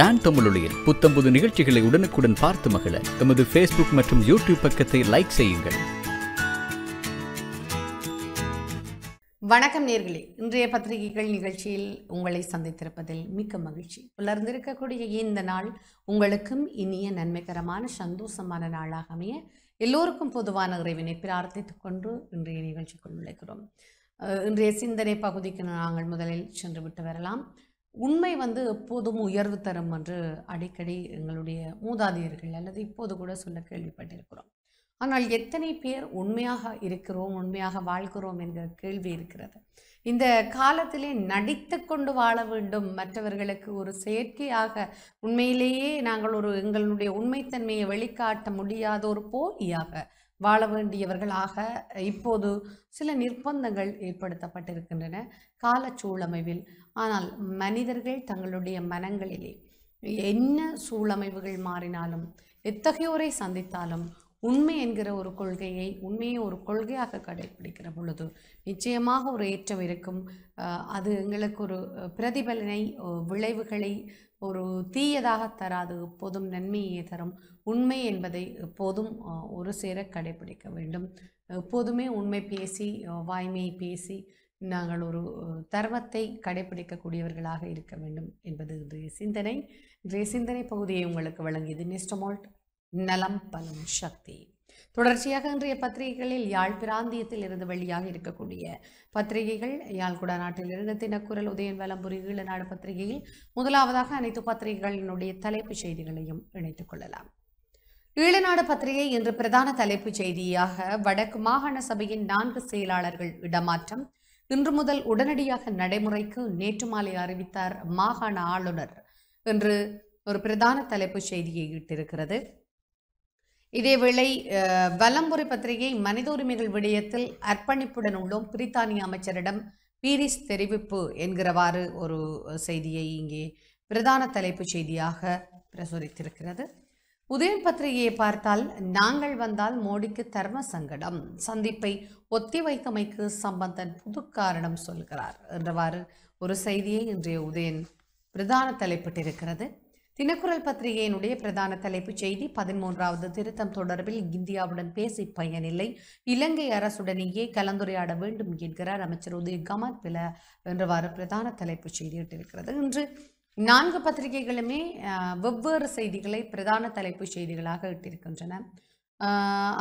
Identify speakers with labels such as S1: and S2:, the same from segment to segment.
S1: Don புத்தம் புது நிகழ்ச்சிகளை உடனுக்குடன் பார்த்து மகிழ எமது ஃபேஸ்புக் மற்றும் யூடியூப் பக்கத்தை லைக் செய்யுங்கள் வணக்கம் நேர்களே இன்றைய பத்திரிகைகள் நிகழ்ச்சியில் உங்களை சந்தித்திருப்பதில் மிக்க மகிழ்ச்சி உலர்ந்திருக்கக்கூடிய இந்த நாள் உங்களுக்கும் இனிய நன்மைகரமான சந்தோஷமான நாளாக அமைய எல்லோருக்கும் பொதுவான இறைவினை பிரார்த்தித்துக் கொண்டு இன்றைய நிகழ்ச்சிக்குள் நுழைக்கிறோம் இன்றைய சிந்தனை பகுதிக்கு நாங்கள் முதலில் சென்று விட்டு வரலாம் உண்மை வந்து எப்போதும் உயர்வு தரும் என்று அடிக்கடி எங்களுடைய மூதாதையர்கள் அல்லது இப்போது கூட சொல்ல கேள்விப்பட்டிருக்கிறோம் ஆனால் எத்தனை பேர் உண்மையாக இருக்கிறோம் உண்மையாக வாழ்கிறோம் என்கிற கேள்வி இருக்கிறது இந்த காலத்திலே நடித்து கொண்டு வாழ வேண்டும் மற்றவர்களுக்கு ஒரு செயற்கையாக உண்மையிலேயே நாங்கள் ஒரு எங்களுடைய உண்மைத்தன்மையை வெளிக்காட்ட முடியாத ஒரு போலியாக வாழ வேண்டியவர்களாக இப்போது சில நிர்பந்தங்கள் ஏற்படுத்தப்பட்டிருக்கின்றன காலச்சூழமைவில் ஆனால் மனிதர்கள் தங்களுடைய மனங்களிலே என்ன சூழமைவுகள் மாறினாலும் எத்தகையோரை சந்தித்தாலும் உண்மை என்கிற ஒரு கொள்கையை உண்மையை ஒரு கொள்கையாக கடைபிடிக்கிற பொழுது நிச்சயமாக ஒரு ஏற்றம் இருக்கும் அது எங்களுக்கு ஒரு பிரதிபலனை விளைவுகளை ஒரு தீயதாக தராது எப்போதும் நன்மையே தரும் உண்மை என்பதை எப்போதும் ஒரு சேர கடைபிடிக்க வேண்டும் எப்போதுமே உண்மை பேசி வாய்மையை பேசி நாங்கள் ஒரு தர்மத்தை கடைபிடிக்கக்கூடியவர்களாக இருக்க வேண்டும் என்பது இன்றைய சிந்தனை இன்றைய சிந்தனை பகுதியை உங்களுக்கு வழங்கியது நெஸ்டமால்ட் நலம் பலம் சக்தி தொடர்ச்சியாக இன்றைய பத்திரிகைகளில் யாழ் பிராந்தியத்தில் இருந்து வழியாக இருக்கக்கூடிய பத்திரிகைகள் யாழ்குடா இருந்த தினக்குரல் உதயன் வலம்புரி ஈழநாடு பத்திரிகையில் முதலாவதாக அனைத்து பத்திரிகைகளினுடைய தலைப்புச் செய்திகளையும் இணைத்துக் கொள்ளலாம் ஈழநாடு பத்திரிகை இன்று பிரதான தலைப்புச் செய்தியாக வடக்கு மாகாண சபையின் நான்கு செயலாளர்கள் இடமாற்றம் இன்று முதல் உடனடியாக நடைமுறைக்கு நேற்று மாலை அறிவித்தார் மாகாண ஆளுநர் என்று ஒரு பிரதான தலைப்பு செய்தியை இட்டிருக்கிறது இதேவேளை வலம்புரி பத்திரிகை மனித உரிமைகள் விடயத்தில் அர்ப்பணிப்புடன் உள்ளோம் பிரித்தானிய அமைச்சரிடம் பீரிஸ் தெரிவிப்பு என்கிறவாறு ஒரு செய்தியை இங்கே பிரதான தலைப்பு செய்தியாக பிரசுரித்திருக்கிறது உதயன் பத்திரிகையை பார்த்தால் நாங்கள் வந்தால் மோடிக்கு தர்ம சங்கடம் சந்திப்பை ஒத்திவைத்தமைக்கு சம்பந்தன் புது காரணம் சொல்கிறார் என்றவாறு ஒரு செய்தியை இன்றைய உதயன் பிரதான தலைப்பிட்டிருக்கிறது தினக்குரல் பத்திரிகையினுடைய பிரதான தலைப்பு செய்தி பதிமூன்றாவது திருத்தம் தொடர்பில் இந்தியாவுடன் பேசி பயனில்லை இலங்கை அரசுடனேயே கலந்துரையாட வேண்டும் என்கிறார் அமைச்சர் கமத் பில என்றவாறு பிரதான தலைப்பு செய்தி இட்டிருக்கிறது இன்று நான்கு பத்திரிகைகளுமே வெவ்வேறு செய்திகளை பிரதான தலைப்பு செய்திகளாக இட்டிருக்கின்றன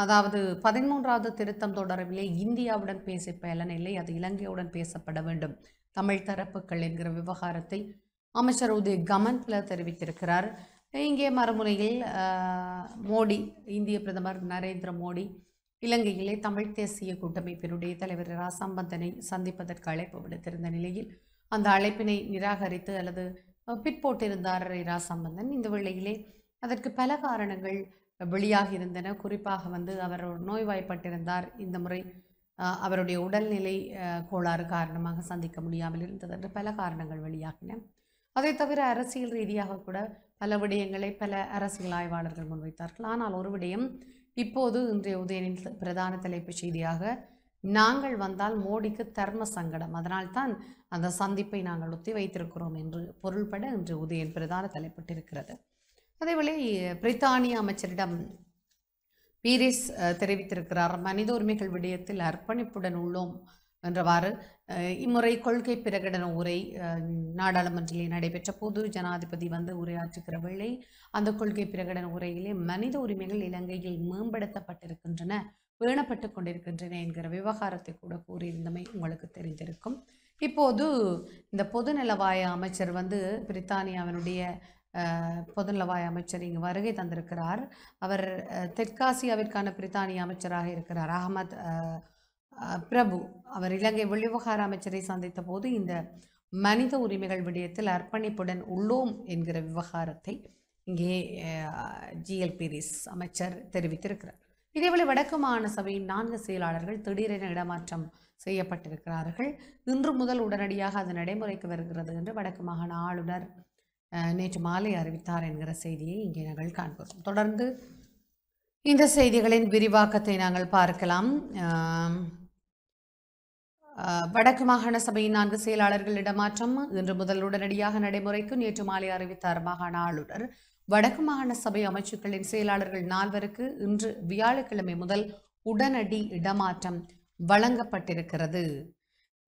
S1: அதாவது பதிமூன்றாவது திருத்தம் தொடர்பிலே இந்தியாவுடன் பேசி பலனில்லை அது இலங்கையுடன் பேசப்பட வேண்டும் தமிழ் தரப்புகள் என்கிற விவகாரத்தை அமைச்சர் உதய கமன்ல தெரிவித்திருக்கிறார் இங்கே மறுமுனையில் மோடி இந்திய பிரதமர் நரேந்திர மோடி இலங்கையிலே தமிழ் தேசிய கூட்டமைப்பினுடைய தலைவர் ராசம்பந்தனை சந்திப்பதற்கு அழைப்பு விடுத்திருந்த நிலையில் அந்த அழைப்பினை நிராகரித்து அல்லது பிற்போட்டிருந்தார் இரா சம்பந்தன் இந்த வேளையிலே அதற்கு பல காரணங்கள் வெளியாக இருந்தன குறிப்பாக வந்து அவர் நோய்வாய்ப்பட்டிருந்தார் இந்த முறை அவருடைய உடல்நிலை கோளாறு காரணமாக சந்திக்க முடியாமல் இருந்தது என்று பல காரணங்கள் வெளியாகின அதை தவிர அரசியல் ரீதியாக கூட பல விடயங்களை பல அரசியல் ஆய்வாளர்கள் முன்வைத்தார்கள் ஆனால் ஒரு விடயம் இப்போது இன்றைய உதயனின் பிரதான தலைப்பு செய்தியாக நாங்கள் வந்தால் மோடிக்கு தர்ம சங்கடம் அதனால்தான் அந்த சந்திப்பை நாங்கள் ஒத்தி வைத்திருக்கிறோம் என்று பொருள்பட இன்று உதயன் பிரதான தலைப்பட்டிருக்கிறது அதேவேளை பிரித்தானிய அமைச்சரிடம் பீரிஸ் தெரிவித்திருக்கிறார் மனித உரிமைகள் விடயத்தில் அர்ப்பணிப்புடன் உள்ளோம் என்றவாறு இம்முறை கொள்கை பிரகடன உரை நாடாளுமன்றத்திலே நடைபெற்ற பொது ஜனாதிபதி வந்து உரையாற்றுகிற வேளை அந்த கொள்கை பிரகடன உரையிலே மனித உரிமைகள் இலங்கையில் மேம்படுத்தப்பட்டிருக்கின்றன பேணப்பட்டு கொண்டிருக்கின்றன என்கிற விவகாரத்தை கூட கூறியிருந்தமை உங்களுக்கு தெரிந்திருக்கும் இப்போது இந்த பொதுநலவாய அமைச்சர் வந்து பிரித்தானியாவினுடைய பொதுநலவாய அமைச்சர் இங்கு வருகை தந்திருக்கிறார் அவர் தெற்காசியாவிற்கான பிரித்தானிய அமைச்சராக இருக்கிறார் அகமத் பிரபு அவர் இலங்கை வெளிவகார அமைச்சரை சந்தித்த போது இந்த மனித உரிமைகள் விடயத்தில் அர்ப்பணிப்புடன் உள்ளோம் என்கிற விவகாரத்தை இங்கே ஜிஎல் பிரிஸ் அமைச்சர் தெரிவித்திருக்கிறார் இதேபோல வடக்கு மாகாண சபையின் நான்கு செயலாளர்கள் திடீரென இடமாற்றம் செய்யப்பட்டிருக்கிறார்கள் இன்று முதல் உடனடியாக அது நடைமுறைக்கு வருகிறது என்று வடக்கு மாகாண ஆளுநர் நேற்று மாலை அறிவித்தார் என்கிற செய்தியை இங்கே நாங்கள் காண்போம் தொடர்ந்து இந்த செய்திகளின் விரிவாக்கத்தை நாங்கள் பார்க்கலாம் வடக்கு மாகாண சபையின் நான்கு செயலாளர்கள் இடமாற்றம் இன்று முதல் உடனடியாக நடைமுறைக்கு நேற்று மாலை அறிவித்தார் மாகாண ஆளுநர் வடக்கு மாகாண சபை அமைச்சுக்களின் செயலாளர்கள் நால்வருக்கு இன்று வியாழக்கிழமை முதல் உடனடி இடமாற்றம் வழங்கப்பட்டிருக்கிறது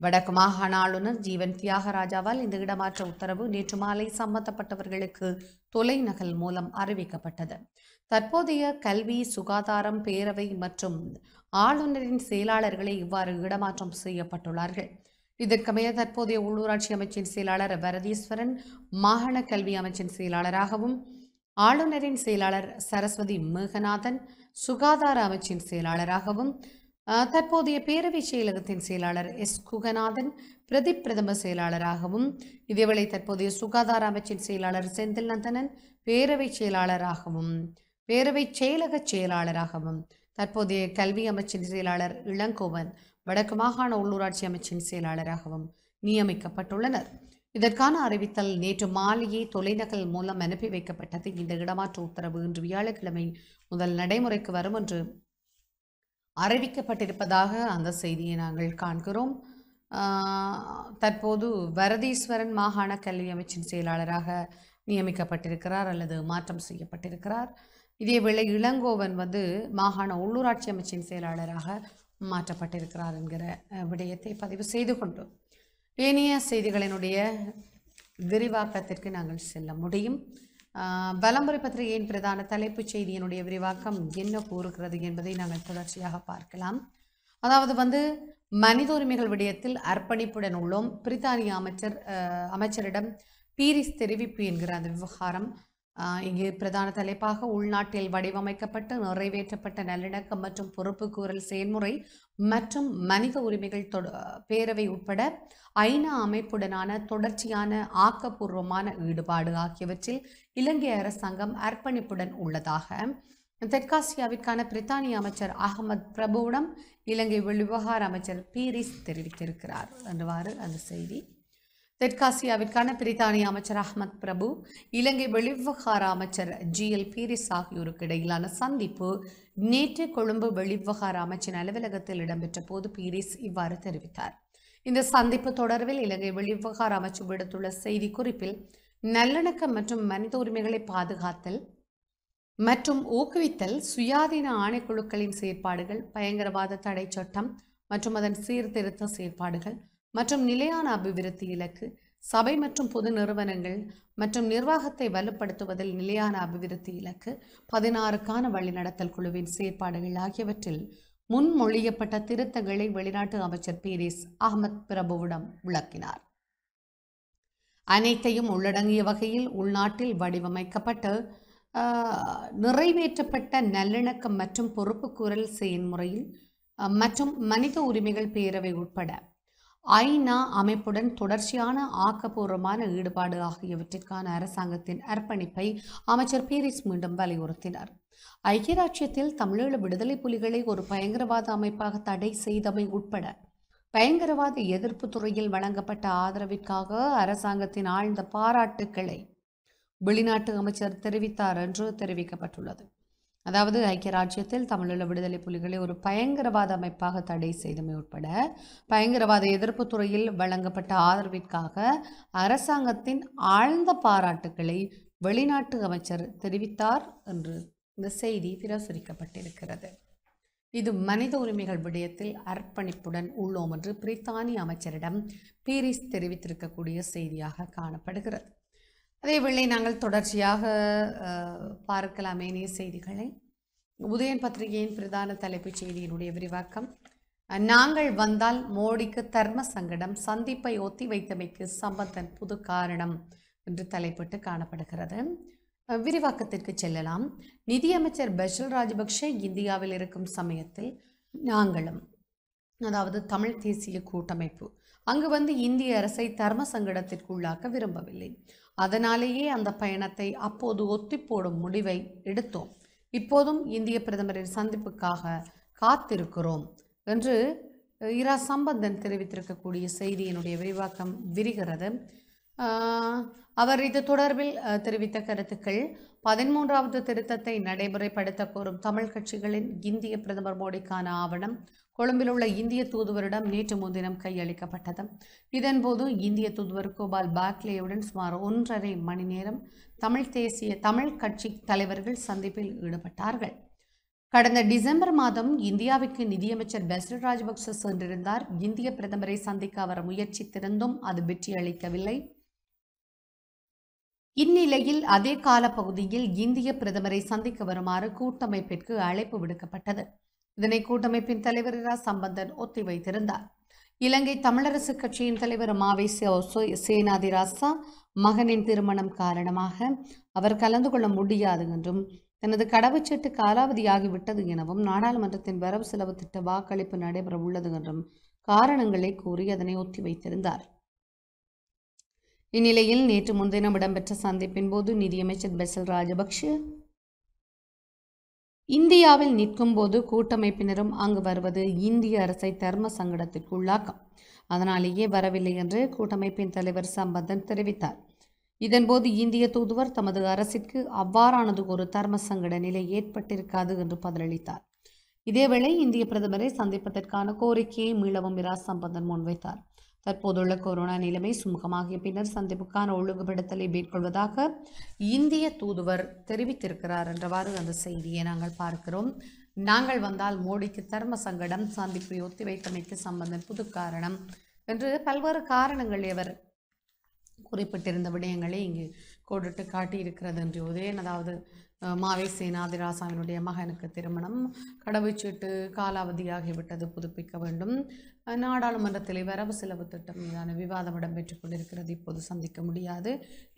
S1: வடக்கு மாகாண ஆளுநர் ஜீவன் தியாகராஜாவால் இந்த இடமாற்ற உத்தரவு நேற்று மாலை சம்பந்தப்பட்டவர்களுக்கு தொலைநகல் மூலம் அறிவிக்கப்பட்டது தற்போதைய கல்வி சுகாதாரம் பேரவை மற்றும் ஆளுநரின் செயலாளர்களே இவ்வாறு இடமாற்றம் செய்யப்பட்டுள்ளார்கள் இதற்கமைய தற்போதைய உள்ளூராட்சி அமைச்சின் செயலாளர் வரதீஸ்வரன் மாகாண கல்வி அமைச்சின் செயலாளராகவும் ஆளுநரின் செயலாளர் சரஸ்வதி மேகநாதன் சுகாதார அமைச்சின் செயலாளராகவும் தற்போதைய பேரவை செயலகத்தின் செயலாளர் எஸ் குகநாதன் பிரதி பிரதம செயலாளராகவும் இதேவேளை தற்போதைய சுகாதார அமைச்சின் செயலாளர் செந்தில் நந்தனன் பேரவை செயலாளராகவும் பேரவை செயலக செயலாளராகவும் தற்போதைய கல்வி அமைச்சின் செயலாளர் இளங்கோவன் வடக்கு மாகாண உள்ளூராட்சி அமைச்சின் செயலாளராகவும் நியமிக்கப்பட்டுள்ளனர் இதற்கான அறிவித்தல் நேற்று மாலையே தொலைநகல் மூலம் அனுப்பி வைக்கப்பட்டது இந்த இடமாற்ற உத்தரவு இன்று வியாழக்கிழமை முதல் நடைமுறைக்கு வரும் என்று அறிவிக்கப்பட்டிருப்பதாக அந்த செய்தியை நாங்கள் காண்கிறோம் தற்போது வரதீஸ்வரன் மாகாண கல்வி அமைச்சின் செயலாளராக நியமிக்கப்பட்டிருக்கிறார் அல்லது மாற்றம் செய்யப்பட்டிருக்கிறார் இதேவேளை இளங்கோவன் வந்து மாகாண உள்ளூராட்சி அமைச்சின் செயலாளராக மாற்றப்பட்டிருக்கிறார் என்கிற விடயத்தை பதிவு செய்து கொண்டோம் ஏனைய செய்திகளினுடைய விரிவாக்கத்திற்கு நாங்கள் செல்ல முடியும் வலம்புரை பத்திரிகையின் பிரதான தலைப்புச் செய்தியினுடைய விரிவாக்கம் என்ன கூறுகிறது என்பதை நாங்கள் தொடர்ச்சியாக பார்க்கலாம் அதாவது வந்து மனித உரிமைகள் விடயத்தில் அர்ப்பணிப்புடன் உள்ளோம் பிரித்தானிய அமைச்சர் அமைச்சரிடம் பீரிஸ் தெரிவிப்பு என்கிற அந்த விவகாரம் இங்கு பிரதான தலைப்பாக உள்நாட்டில் வடிவமைக்கப்பட்டு நிறைவேற்றப்பட்ட நல்லிணக்கம் மற்றும் கூறல் செயல்முறை மற்றும் மனித உரிமைகள் பேரவை உட்பட ஐநா அமைப்புடனான தொடர்ச்சியான ஆக்கப்பூர்வமான ஈடுபாடு ஆகியவற்றில் இலங்கை அரசாங்கம் அர்ப்பணிப்புடன் உள்ளதாக தெற்காசியாவிற்கான பிரித்தானிய அமைச்சர் அகமது பிரபுவிடம் இலங்கை விவகார அமைச்சர் பீரிஸ் தெரிவித்திருக்கிறார் என்றவாறு அந்த செய்தி தெற்காசியாவிற்கான பிரித்தானிய அமைச்சர் அஹமத் பிரபு இலங்கை வெளிவிவகார அமைச்சர் ஜி எல் பீரிஸ் ஆகியோருக்கு இடையிலான சந்திப்பு நேற்று கொழும்பு வெளிவிவகார அமைச்சின் அலுவலகத்தில் இடம்பெற்ற போது பீரிஸ் இவ்வாறு தெரிவித்தார் இந்த சந்திப்பு தொடர்பில் இலங்கை வெளிவிவகார அமைச்சு விடுத்துள்ள செய்தி குறிப்பில் நல்லிணக்கம் மற்றும் மனித உரிமைகளை பாதுகாத்தல் மற்றும் ஊக்குவித்தல் சுயாதீன ஆணைக்குழுக்களின் செயற்பாடுகள் பயங்கரவாத தடை சட்டம் மற்றும் அதன் சீர்திருத்த செயற்பாடுகள் மற்றும் நிலையான அபிவிருத்தி இலக்கு சபை மற்றும் பொது நிறுவனங்கள் மற்றும் நிர்வாகத்தை வலுப்படுத்துவதில் நிலையான அபிவிருத்தி இலக்கு பதினாறுக்கான வழிநடத்தல் குழுவின் செயற்பாடுகள் ஆகியவற்றில் முன்மொழியப்பட்ட திருத்தங்களை வெளிநாட்டு அமைச்சர் பீரிஸ் அகமத் பிரபுவிடம் விளக்கினார் அனைத்தையும் உள்ளடங்கிய வகையில் உள்நாட்டில் வடிவமைக்கப்பட்டு நிறைவேற்றப்பட்ட நல்லிணக்கம் மற்றும் பொறுப்புக்கூறல் செயல்முறையில் மற்றும் மனித உரிமைகள் பேரவை உட்பட ஐநா அமைப்புடன் தொடர்ச்சியான ஆக்கப்பூர்வமான ஈடுபாடு ஆகியவற்றிற்கான அரசாங்கத்தின் அர்ப்பணிப்பை அமைச்சர் பீரிஸ் மீண்டும் வலியுறுத்தினார் ஐக்கிய ராஜ்யத்தில் தமிழீழ விடுதலை புலிகளை ஒரு பயங்கரவாத அமைப்பாக தடை செய்தமை உட்பட பயங்கரவாத எதிர்ப்பு துறையில் வழங்கப்பட்ட ஆதரவிற்காக அரசாங்கத்தின் ஆழ்ந்த பாராட்டுக்களை வெளிநாட்டு அமைச்சர் தெரிவித்தார் என்று தெரிவிக்கப்பட்டுள்ளது அதாவது ஐக்கிய ராஜ்யத்தில் தமிழீழ விடுதலை புலிகளை ஒரு பயங்கரவாத அமைப்பாக தடை செய்தமை உட்பட பயங்கரவாத எதிர்ப்பு துறையில் வழங்கப்பட்ட ஆதரவிற்காக அரசாங்கத்தின் ஆழ்ந்த பாராட்டுக்களை வெளிநாட்டு அமைச்சர் தெரிவித்தார் என்று இந்த செய்தி பிரசுரிக்கப்பட்டிருக்கிறது இது மனித உரிமைகள் விடயத்தில் அர்ப்பணிப்புடன் உள்ளோம் என்று பிரித்தானிய அமைச்சரிடம் பீரிஸ் தெரிவித்திருக்கக்கூடிய செய்தியாக காணப்படுகிறது அதேவேளை நாங்கள் தொடர்ச்சியாக பார்க்கலாமே நேர் செய்திகளை உதயன் பத்திரிகையின் பிரதான தலைப்புச் செய்தியினுடைய விரிவாக்கம் நாங்கள் வந்தால் மோடிக்கு தர்ம சங்கடம் சந்திப்பை ஒத்தி வைத்தமைக்கு சம்பந்தன் புது காரணம் என்று தலைப்பிட்டு காணப்படுகிறது விரிவாக்கத்திற்கு செல்லலாம் நிதியமைச்சர் பஷல் ராஜபக்ஷே இந்தியாவில் இருக்கும் சமயத்தில் நாங்களும் அதாவது தமிழ் தேசிய கூட்டமைப்பு அங்கு வந்து இந்திய அரசை தர்ம சங்கடத்திற்கு உள்ளாக்க விரும்பவில்லை அதனாலேயே அந்த பயணத்தை அப்போது ஒத்தி போடும் முடிவை எடுத்தோம் இப்போதும் இந்திய பிரதமரின் சந்திப்புக்காக காத்திருக்கிறோம் என்று இரா சம்பந்தன் தெரிவித்திருக்கக்கூடிய செய்தியினுடைய விரிவாக்கம் விரிகிறது அவர் இது தொடர்பில் தெரிவித்த கருத்துக்கள் பதிமூன்றாவது திருத்தத்தை நடைமுறைப்படுத்த கோரும் தமிழ் கட்சிகளின் இந்திய பிரதமர் மோடிக்கான ஆவணம் கொழும்பில் உள்ள இந்திய தூதுவரிடம் நேற்று முன்தினம் கையளிக்கப்பட்டது இதன்போது இந்திய தூதுவர் கோபால் பாக்லேயுடன் சுமார் ஒன்றரை மணி நேரம் தமிழ் தேசிய தமிழ் கட்சி தலைவர்கள் சந்திப்பில் ஈடுபட்டார்கள் கடந்த டிசம்பர் மாதம் இந்தியாவிற்கு நிதியமைச்சர் பசில் ராஜபக்ச சென்றிருந்தார் இந்திய பிரதமரை சந்திக்க அவர் முயற்சித்திருந்தும் அது வெற்றியளிக்கவில்லை இந்நிலையில் அதே காலப்பகுதியில் இந்திய பிரதமரை சந்திக்க வருமாறு கூட்டமைப்பிற்கு அழைப்பு விடுக்கப்பட்டது இதனை கூட்டமைப்பின் தலைவர் இரா சம்பந்தன் ஒத்திவைத்திருந்தார் இலங்கை தமிழரசு கட்சியின் தலைவர் மாவை சேனாதிராசா மகனின் திருமணம் காரணமாக அவர் கலந்து கொள்ள முடியாது என்றும் தனது கடவுச்சீட்டு காலாவதியாகிவிட்டது எனவும் நாடாளுமன்றத்தின் வரவு செலவு திட்ட வாக்களிப்பு நடைபெற உள்ளது என்றும் காரணங்களை கூறி அதனை ஒத்திவைத்திருந்தார் இந்நிலையில் நேற்று முன்தினம் இடம்பெற்ற சந்திப்பின் போது நிதியமைச்சர் பெசல் ராஜபக்ஷ இந்தியாவில் நிற்கும்போது கூட்டமைப்பினரும் அங்கு வருவது இந்திய அரசை தர்ம சங்கடத்திற்கு உள்ளாக்கும் அதனாலேயே வரவில்லை என்று கூட்டமைப்பின் தலைவர் சம்பந்தன் தெரிவித்தார் இதன்போது இந்திய தூதுவர் தமது அரசிற்கு அவ்வாறானது ஒரு தர்ம சங்கட நிலை ஏற்பட்டிருக்காது என்று பதிலளித்தார் இதேவேளை இந்திய பிரதமரை சந்திப்பதற்கான கோரிக்கையை மீளவும் இரா சம்பந்தன் முன்வைத்தார் தற்போதுள்ள கொரோனா நிலைமை சுமூகமாகிய பின்னர் சந்திப்புக்கான ஒழுங்குபடுத்தலை மேற்கொள்வதாக இந்திய தூதுவர் தெரிவித்திருக்கிறார் என்றவாறு அந்த செய்தியை நாங்கள் பார்க்கிறோம் நாங்கள் வந்தால் மோடிக்கு தர்ம சங்கடம் சந்திப்பை ஒத்திவைத்தமைக்கு சம்பந்தம் புது காரணம் என்று பல்வேறு காரணங்கள் அவர் குறிப்பிட்டிருந்த விடயங்களை இங்கு கோடிட்டு காட்டியிருக்கிறது என்று ஒரே அதாவது மாவை சேனாதிராசாவினுடைய மகனுக்கு திருமணம் கடவுச்சீட்டு காலாவதியாகிவிட்டது புதுப்பிக்க வேண்டும் நாடாளுமன்றத்தில் வரவு செலவு திட்டம் மீதான விவாதம் இடம்பெற்றுக் கொண்டிருக்கிறது இப்போது சந்திக்க முடியாது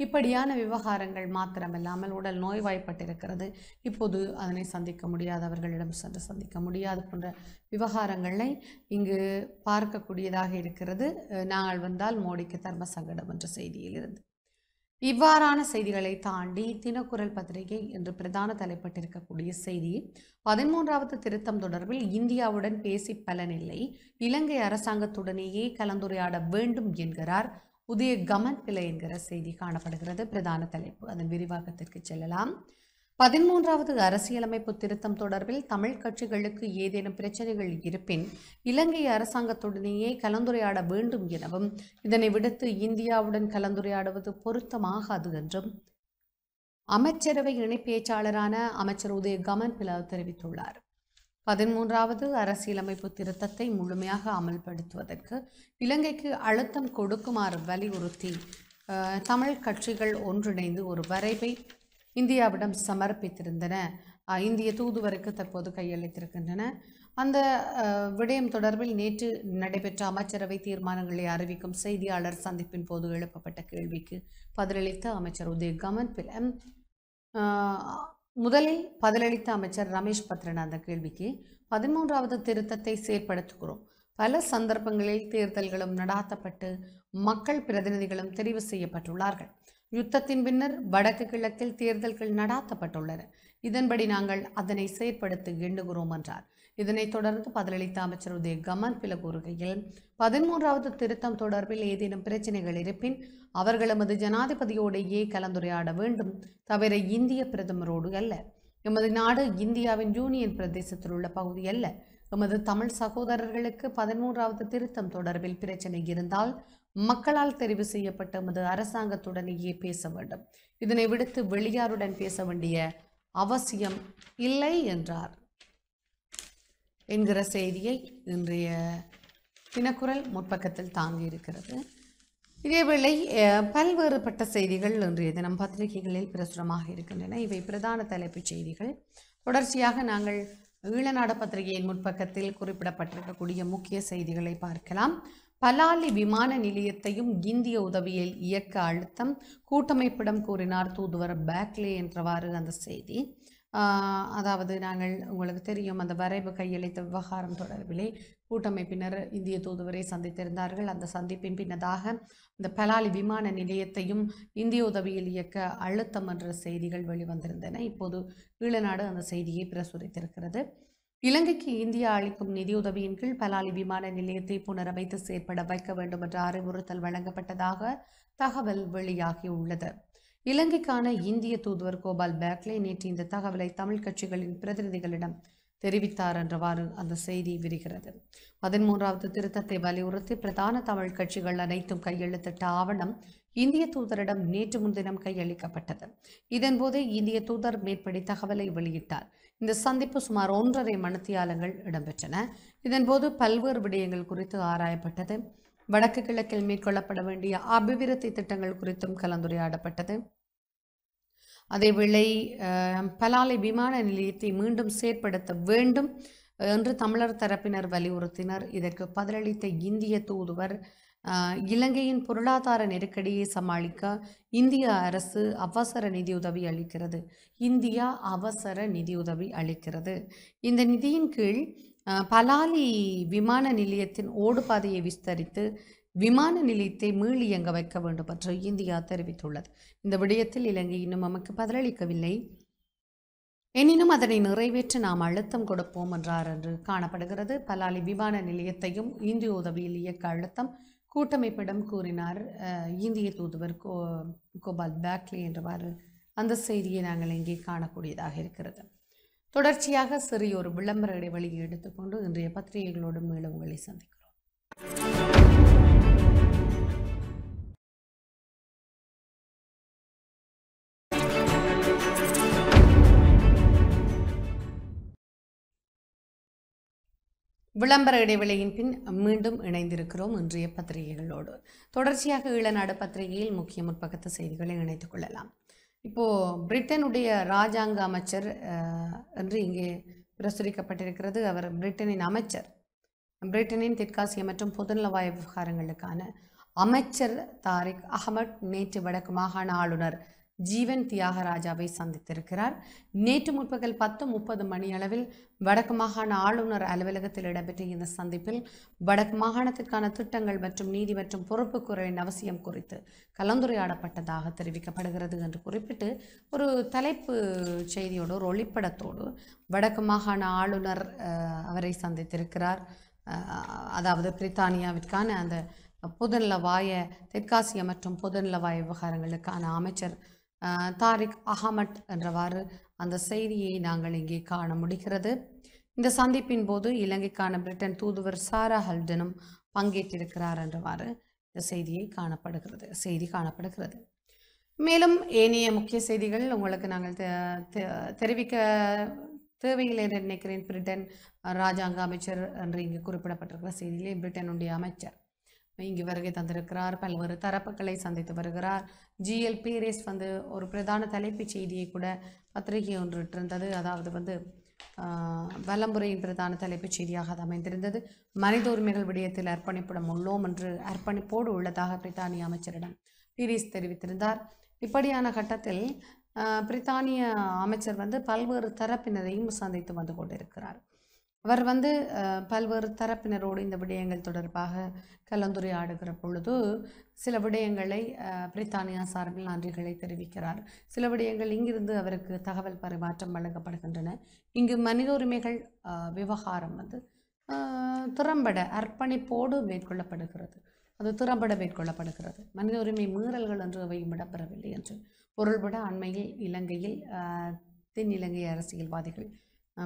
S1: இப்படியான விவகாரங்கள் மாத்திரமில்லாமல் உடல் நோய்வாய்ப்பட்டிருக்கிறது இப்போது அதனை சந்திக்க முடியாது அவர்களிடம் சென்று சந்திக்க முடியாது போன்ற விவகாரங்களை இங்கு பார்க்கக்கூடியதாக இருக்கிறது நாங்கள் வந்தால் மோடிக்கு தர்ம சங்கடம் என்ற செய்தியில் இருந்து இவ்வாறான செய்திகளை தாண்டி தினக்குரல் பத்திரிகை என்று பிரதான தலைப்பட்டிருக்கக்கூடிய செய்தி பதிமூன்றாவது திருத்தம் தொடர்பில் இந்தியாவுடன் பேசி பலனில்லை இலங்கை அரசாங்கத்துடனேயே கலந்துரையாட வேண்டும் என்கிறார் உதய கமன் பிள்ளை என்கிற செய்தி காணப்படுகிறது பிரதான தலைப்பு அதன் விரிவாக்கத்திற்கு செல்லலாம் பதிமூன்றாவது அரசியலமைப்பு திருத்தம் தொடர்பில் தமிழ் கட்சிகளுக்கு ஏதேனும் பிரச்சனைகள் இருப்பின் இலங்கை அரசாங்கத்துடனேயே கலந்துரையாட வேண்டும் எனவும் இதனை விடுத்து இந்தியாவுடன் கலந்துரையாடுவது பொருத்தமாகாது என்றும் அமைச்சரவை இணை பேச்சாளரான அமைச்சர் உதய கமன் பிலா தெரிவித்துள்ளார் பதிமூன்றாவது அரசியலமைப்பு திருத்தத்தை முழுமையாக அமல்படுத்துவதற்கு இலங்கைக்கு அழுத்தம் கொடுக்குமாறு வலியுறுத்தி தமிழ் கட்சிகள் ஒன்றிணைந்து ஒரு வரைவை இந்தியாவிடம் சமர்ப்பித்திருந்தன இந்திய தூதுவருக்கு தற்போது கையளித்திருக்கின்றன அந்த விடயம் தொடர்பில் நேற்று நடைபெற்ற அமைச்சரவை தீர்மானங்களை அறிவிக்கும் செய்தியாளர் சந்திப்பின் போது எழுப்பப்பட்ட கேள்விக்கு பதிலளித்த அமைச்சர் உதய் கமன் பிலம் முதலில் பதிலளித்த அமைச்சர் ரமேஷ் பத்ரன் அந்த கேள்விக்கு பதிமூன்றாவது திருத்தத்தை செயற்படுத்துகிறோம் பல சந்தர்ப்பங்களில் தேர்தல்களும் நடாத்தப்பட்டு மக்கள் பிரதிநிதிகளும் தெரிவு செய்யப்பட்டுள்ளார்கள் யுத்தத்தின் பின்னர் வடக்கு கிழக்கில் தேர்தல்கள் நடாத்தப்பட்டுள்ளன இதன்படி நாங்கள் அதனை செயற்படுத்தி எண்ணுகிறோம் என்றார் இதனைத் தொடர்ந்து பதிலளித்த அமைச்சர் உதய கமன் பில கூறுகையில் பதிமூன்றாவது திருத்தம் தொடர்பில் ஏதேனும் பிரச்சனைகள் இருப்பின் அவர்கள் எமது ஜனாதிபதியோடையே கலந்துரையாட வேண்டும் தவிர இந்திய பிரதமரோடு அல்ல எமது நாடு இந்தியாவின் யூனியன் பிரதேசத்தில் உள்ள பகுதி அல்ல எமது தமிழ் சகோதரர்களுக்கு பதிமூன்றாவது திருத்தம் தொடர்பில் பிரச்சனை இருந்தால் மக்களால் தெரிவு செய்யப்பட்ட முதல் அரசாங்கத்துடனேயே பேச வேண்டும் இதனை விடுத்து வெளியாருடன் பேச வேண்டிய அவசியம் இல்லை என்றார் என்கிற செய்தியை இன்றைய தினக்குரல் முற்பக்கத்தில் தாங்கியிருக்கிறது இதேவேளை பல்வேறுபட்ட செய்திகள் இன்றைய தினம் பத்திரிகைகளில் பிரசுரமாக இருக்கின்றன இவை பிரதான தலைப்புச் செய்திகள் தொடர்ச்சியாக நாங்கள் ஈழநாடு பத்திரிகையின் முற்பக்கத்தில் குறிப்பிடப்பட்டிருக்கக்கூடிய முக்கிய செய்திகளை பார்க்கலாம் பலாலி விமான நிலையத்தையும் இந்திய உதவியில் இயக்க அழுத்தம் கூட்டமைப்பிடம் கூறினார் தூதுவர் பேக்லே என்றவாறு அந்த செய்தி அதாவது நாங்கள் உங்களுக்கு தெரியும் அந்த வரைவு கையளித்த விவகாரம் தொடர்பிலே கூட்டமைப்பினர் இந்திய தூதுவரை சந்தித்திருந்தார்கள் அந்த சந்திப்பின் பின்னதாக இந்த பலாலி விமான நிலையத்தையும் இந்திய உதவியில் இயக்க அழுத்தம் என்ற செய்திகள் வெளிவந்திருந்தன இப்போது ஈழநாடு அந்த செய்தியை பிரசுரித்திருக்கிறது இலங்கைக்கு இந்தியா அளிக்கும் நிதியுதவியின் கீழ் பலாலி விமான நிலையத்தை புனரமைத்து செயற்பட வைக்க வேண்டும் என்ற அறிவுறுத்தல் வழங்கப்பட்டதாக தகவல் வெளியாகியுள்ளது இலங்கைக்கான இந்திய தூதுவர் கோபால் பேக்லே நேற்று இந்த தகவலை தமிழ் கட்சிகளின் பிரதிநிதிகளிடம் தெரிவித்தார் என்றவாறு அந்த செய்தி விரிகிறது பதிமூன்றாவது திருத்தத்தை வலியுறுத்தி பிரதான தமிழ் கட்சிகள் அனைத்தும் கையெழுத்திட்ட ஆவணம் இந்திய தூதரிடம் நேற்று முன்தினம் கையளிக்கப்பட்டது இதன்போது இந்திய தூதர் மேற்படி தகவலை வெளியிட்டார் இந்த சந்திப்பு சுமார் ஒன்றரை மணித்தியாலங்கள் இடம்பெற்றன இதன்போது பல்வேறு விடயங்கள் குறித்து ஆராயப்பட்டது வடக்கு கிழக்கில் மேற்கொள்ளப்பட வேண்டிய அபிவிருத்தி திட்டங்கள் குறித்தும் கலந்துரையாடப்பட்டது அதேவேளை பலாலை விமான நிலையத்தை மீண்டும் செயற்படுத்த வேண்டும் என்று தமிழர் தரப்பினர் வலியுறுத்தினர் இதற்கு பதிலளித்த இந்திய தூதுவர் இலங்கையின் பொருளாதார நெருக்கடியை சமாளிக்க இந்திய அரசு அவசர நிதியுதவி அளிக்கிறது இந்தியா அவசர நிதியுதவி அளிக்கிறது இந்த நிதியின் கீழ் பலாலி விமான நிலையத்தின் ஓடுபாதையை விஸ்தரித்து விமான நிலையத்தை மீள் இயங்க வைக்க வேண்டும் என்று இந்தியா தெரிவித்துள்ளது இந்த விடயத்தில் இலங்கை இன்னும் நமக்கு பதிலளிக்கவில்லை எனினும் அதனை நிறைவேற்ற நாம் அழுத்தம் கொடுப்போம் என்றார் என்று காணப்படுகிறது பலாலி விமான நிலையத்தையும் இந்திய உதவியில் இயக்க அழுத்தம் கூட்டமைப்பிடம் கூறினார் இந்திய தூதுவர் கோ கோபால் பேக்லி என்றவாறு அந்த செய்தியை நாங்கள் இங்கே காணக்கூடியதாக இருக்கிறது தொடர்ச்சியாக சிறிய ஒரு விளம்பர இடைவெளியை எடுத்துக்கொண்டு இன்றைய பத்திரிகைகளோடு மேலும் உங்களை சந்திக்கிறோம் விளம்பர இடைவெளியின் பின் மீண்டும் இணைந்திருக்கிறோம் இன்றைய பத்திரிகைகளோடு தொடர்ச்சியாக ஈழநாடு பத்திரிகையில் முக்கிய முற்பக்கத்து செய்திகளை இணைத்துக் கொள்ளலாம் இப்போது பிரிட்டனுடைய ராஜாங்க அமைச்சர் என்று இங்கே பிரசுரிக்கப்பட்டிருக்கிறது அவர் பிரிட்டனின் அமைச்சர் பிரிட்டனின் தெற்காசிய மற்றும் பொதுநலவாய விவகாரங்களுக்கான அமைச்சர் தாரிக் அகமட் நேற்று வடக்கு மாகாண ஆளுநர் ஜீவன் தியாகராஜாவை சந்தித்திருக்கிறார் நேற்று முற்பகல் பத்து முப்பது மணி அளவில் வடக்கு மாகாண ஆளுநர் அலுவலகத்தில் இடம்பெற்ற இந்த சந்திப்பில் வடக்கு மாகாணத்திற்கான திட்டங்கள் மற்றும் நீதி மற்றும் பொறுப்பு குறைவின் அவசியம் குறித்து கலந்துரையாடப்பட்டதாக தெரிவிக்கப்படுகிறது என்று குறிப்பிட்டு ஒரு தலைப்பு செய்தியோடு ஒரு ஒளிப்படத்தோடு வடக்கு மாகாண ஆளுநர் அவரை சந்தித்திருக்கிறார் அதாவது பிரித்தானியாவிற்கான அந்த பொதுநலவாய தெற்காசிய மற்றும் பொதுநலவாய விவகாரங்களுக்கான அமைச்சர் தாரிக் அஹமட் என்றவாறு அந்த செய்தியை நாங்கள் இங்கே காண முடிகிறது இந்த சந்திப்பின் போது இலங்கைக்கான பிரிட்டன் தூதுவர் சாரா ஹல்டனும் பங்கேற்றிருக்கிறார் என்றவாறு இந்த செய்தியை காணப்படுகிறது செய்தி காணப்படுகிறது மேலும் ஏனைய முக்கிய செய்திகள் உங்களுக்கு நாங்கள் தெரிவிக்க தேவையில்லை என்று நினைக்கிறேன் பிரிட்டன் ராஜாங்க அமைச்சர் என்று இங்கு குறிப்பிடப்பட்டிருக்கிற செய்தியிலே பிரிட்டனுடைய அமைச்சர் இங்கு வருகை தந்திருக்கிறார் பல்வேறு தரப்புகளை சந்தித்து வருகிறார் ஜிஎல் பீரேஸ் வந்து ஒரு பிரதான தலைப்புச் செய்தியை கூட பத்திரிகை ஒன்றுட்டிருந்தது அதாவது வந்து வல்லம்புரையின் பிரதான தலைப்புச் செய்தியாக அது அமைந்திருந்தது மனித உரிமைகள் விடயத்தில் அர்ப்பணிப்புடன் உள்ளோம் என்று அர்ப்பணிப்போடு உள்ளதாக பிரித்தானிய அமைச்சரிடம் பீரேஸ் தெரிவித்திருந்தார் இப்படியான கட்டத்தில் பிரித்தானிய அமைச்சர் வந்து பல்வேறு தரப்பினரையும் சந்தித்து வந்து கொண்டிருக்கிறார் அவர் வந்து பல்வேறு தரப்பினரோடு இந்த விடயங்கள் தொடர்பாக கலந்துரையாடுகிற பொழுது சில விடயங்களை பிரித்தானியா சார்பில் நன்றிகளை தெரிவிக்கிறார் சில விடயங்கள் இங்கிருந்து அவருக்கு தகவல் பரிமாற்றம் வழங்கப்படுகின்றன இங்கு மனித உரிமைகள் விவகாரம் வந்து திறம்பட அர்ப்பணிப்போடு மேற்கொள்ளப்படுகிறது அது திறம்பட மேற்கொள்ளப்படுகிறது மனித உரிமை மீறல்கள் என்று அவை இடம்பெறவில்லை என்று பொருள்பட அண்மையில் இலங்கையில் தென்னிலங்கை அரசியல்வாதிகள்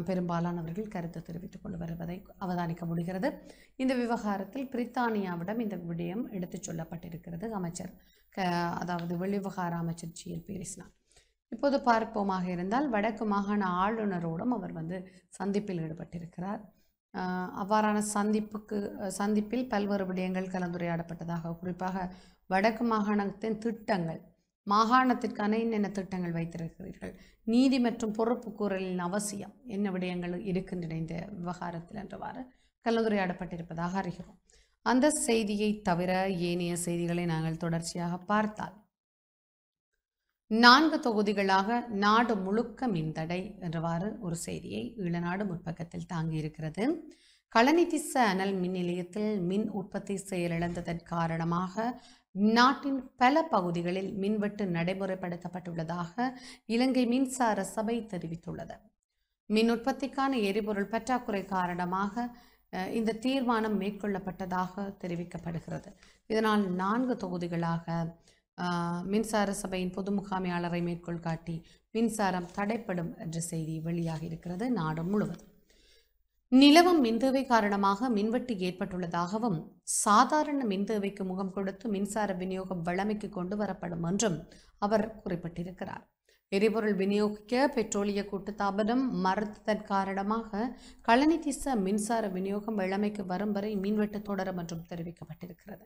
S1: பெரும்பாலானவர்கள் கருத்து தெரிவித்துக் கொண்டு வருவதை அவதானிக்க முடிகிறது இந்த விவகாரத்தில் பிரித்தானியாவிடம் இந்த விடயம் எடுத்துச் சொல்லப்பட்டிருக்கிறது அமைச்சர் அதாவது வெளிவகார அமைச்சர் ஜிஎல் பேசினார் இப்போது பார்ப்போமாக இருந்தால் வடக்கு மாகாண ஆளுநரோடும் அவர் வந்து சந்திப்பில் ஈடுபட்டிருக்கிறார் அவ்வாறான சந்திப்புக்கு சந்திப்பில் பல்வேறு விடயங்கள் கலந்துரையாடப்பட்டதாக குறிப்பாக வடக்கு மாகாணத்தின் திட்டங்கள் மாகாணத்திற்கான என்னென்ன திட்டங்கள் வைத்திருக்கிறீர்கள் நீதி மற்றும் பொறுப்பு கூறலின் அவசியம் என்ன விடயங்கள் இருக்கின்றன இந்த விவகாரத்தில் என்றவாறு கலந்துரையாடப்பட்டிருப்பதாக அறிகிறோம் அந்த செய்தியை தவிர ஏனைய செய்திகளை நாங்கள் தொடர்ச்சியாக பார்த்தால் நான்கு தொகுதிகளாக நாடு முழுக்க மின்தடை என்றவாறு ஒரு செய்தியை ஈழநாடு முற்பக்கத்தில் தாங்கியிருக்கிறது களனிதிச அனல் மின் நிலையத்தில் மின் உற்பத்தி செயலிழந்ததன் காரணமாக நாட்டின் பல பகுதிகளில் மின்வெட்டு நடைமுறைப்படுத்தப்பட்டுள்ளதாக இலங்கை மின்சார சபை தெரிவித்துள்ளது மின் உற்பத்திக்கான எரிபொருள் பற்றாக்குறை காரணமாக இந்த தீர்மானம் மேற்கொள்ளப்பட்டதாக தெரிவிக்கப்படுகிறது இதனால் நான்கு தொகுதிகளாக மின்சார சபையின் பொது முகாமையாளரை மேற்கோள் காட்டி மின்சாரம் தடைப்படும் என்ற செய்தி வெளியாகி இருக்கிறது நாடு முழுவதும் நிலவும் மின்தேவை காரணமாக மின்வெட்டு ஏற்பட்டுள்ளதாகவும் சாதாரண மின்தேவைக்கு முகம் கொடுத்து மின்சார விநியோகம் வளமைக்கு கொண்டு வரப்படும் என்றும் அவர் குறிப்பிட்டிருக்கிறார் எரிபொருள் விநியோகிக்க பெட்ரோலிய கூட்டுத்தாபனம் மறுத்ததன் காரணமாக கலனிதிச மின்சார விநியோகம் வளமைக்கு வரும் வரை மின்வெட்டு தொடரும் என்றும் தெரிவிக்கப்பட்டிருக்கிறது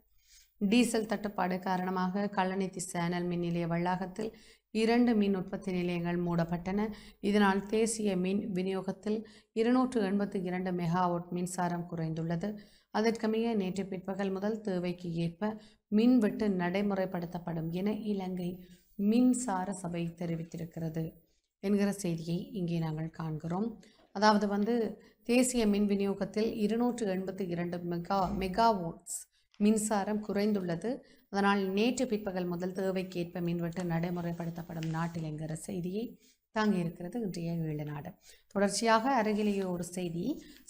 S1: டீசல் தட்டுப்பாடு காரணமாக கல்லணை சேனல் மின் நிலைய வளாகத்தில் இரண்டு மின் உற்பத்தி நிலையங்கள் மூடப்பட்டன இதனால் தேசிய மின் விநியோகத்தில் இருநூற்று எண்பத்தி இரண்டு மெகாவாட் மின்சாரம் குறைந்துள்ளது அதற்கமைய நேற்று பிற்பகல் முதல் தேவைக்கு ஏற்ப மின்வெட்டு நடைமுறைப்படுத்தப்படும் என இலங்கை மின்சார சபை தெரிவித்திருக்கிறது என்கிற செய்தியை இங்கே நாங்கள் காண்கிறோம் அதாவது வந்து தேசிய மின் விநியோகத்தில் இருநூற்று எண்பத்தி இரண்டு மெகா மெகாவோட்ஸ் மின்சாரம் குறைந்துள்ளது அதனால் நேற்று பிற்பகல் முதல் தேவைக்கேற்ப மின்வெட்டு நடைமுறைப்படுத்தப்படும் நாட்டில் என்கிற செய்தியை தாங்கியிருக்கிறது இன்றைய ஏழு நாடு தொடர்ச்சியாக அருகிலேயே ஒரு செய்தி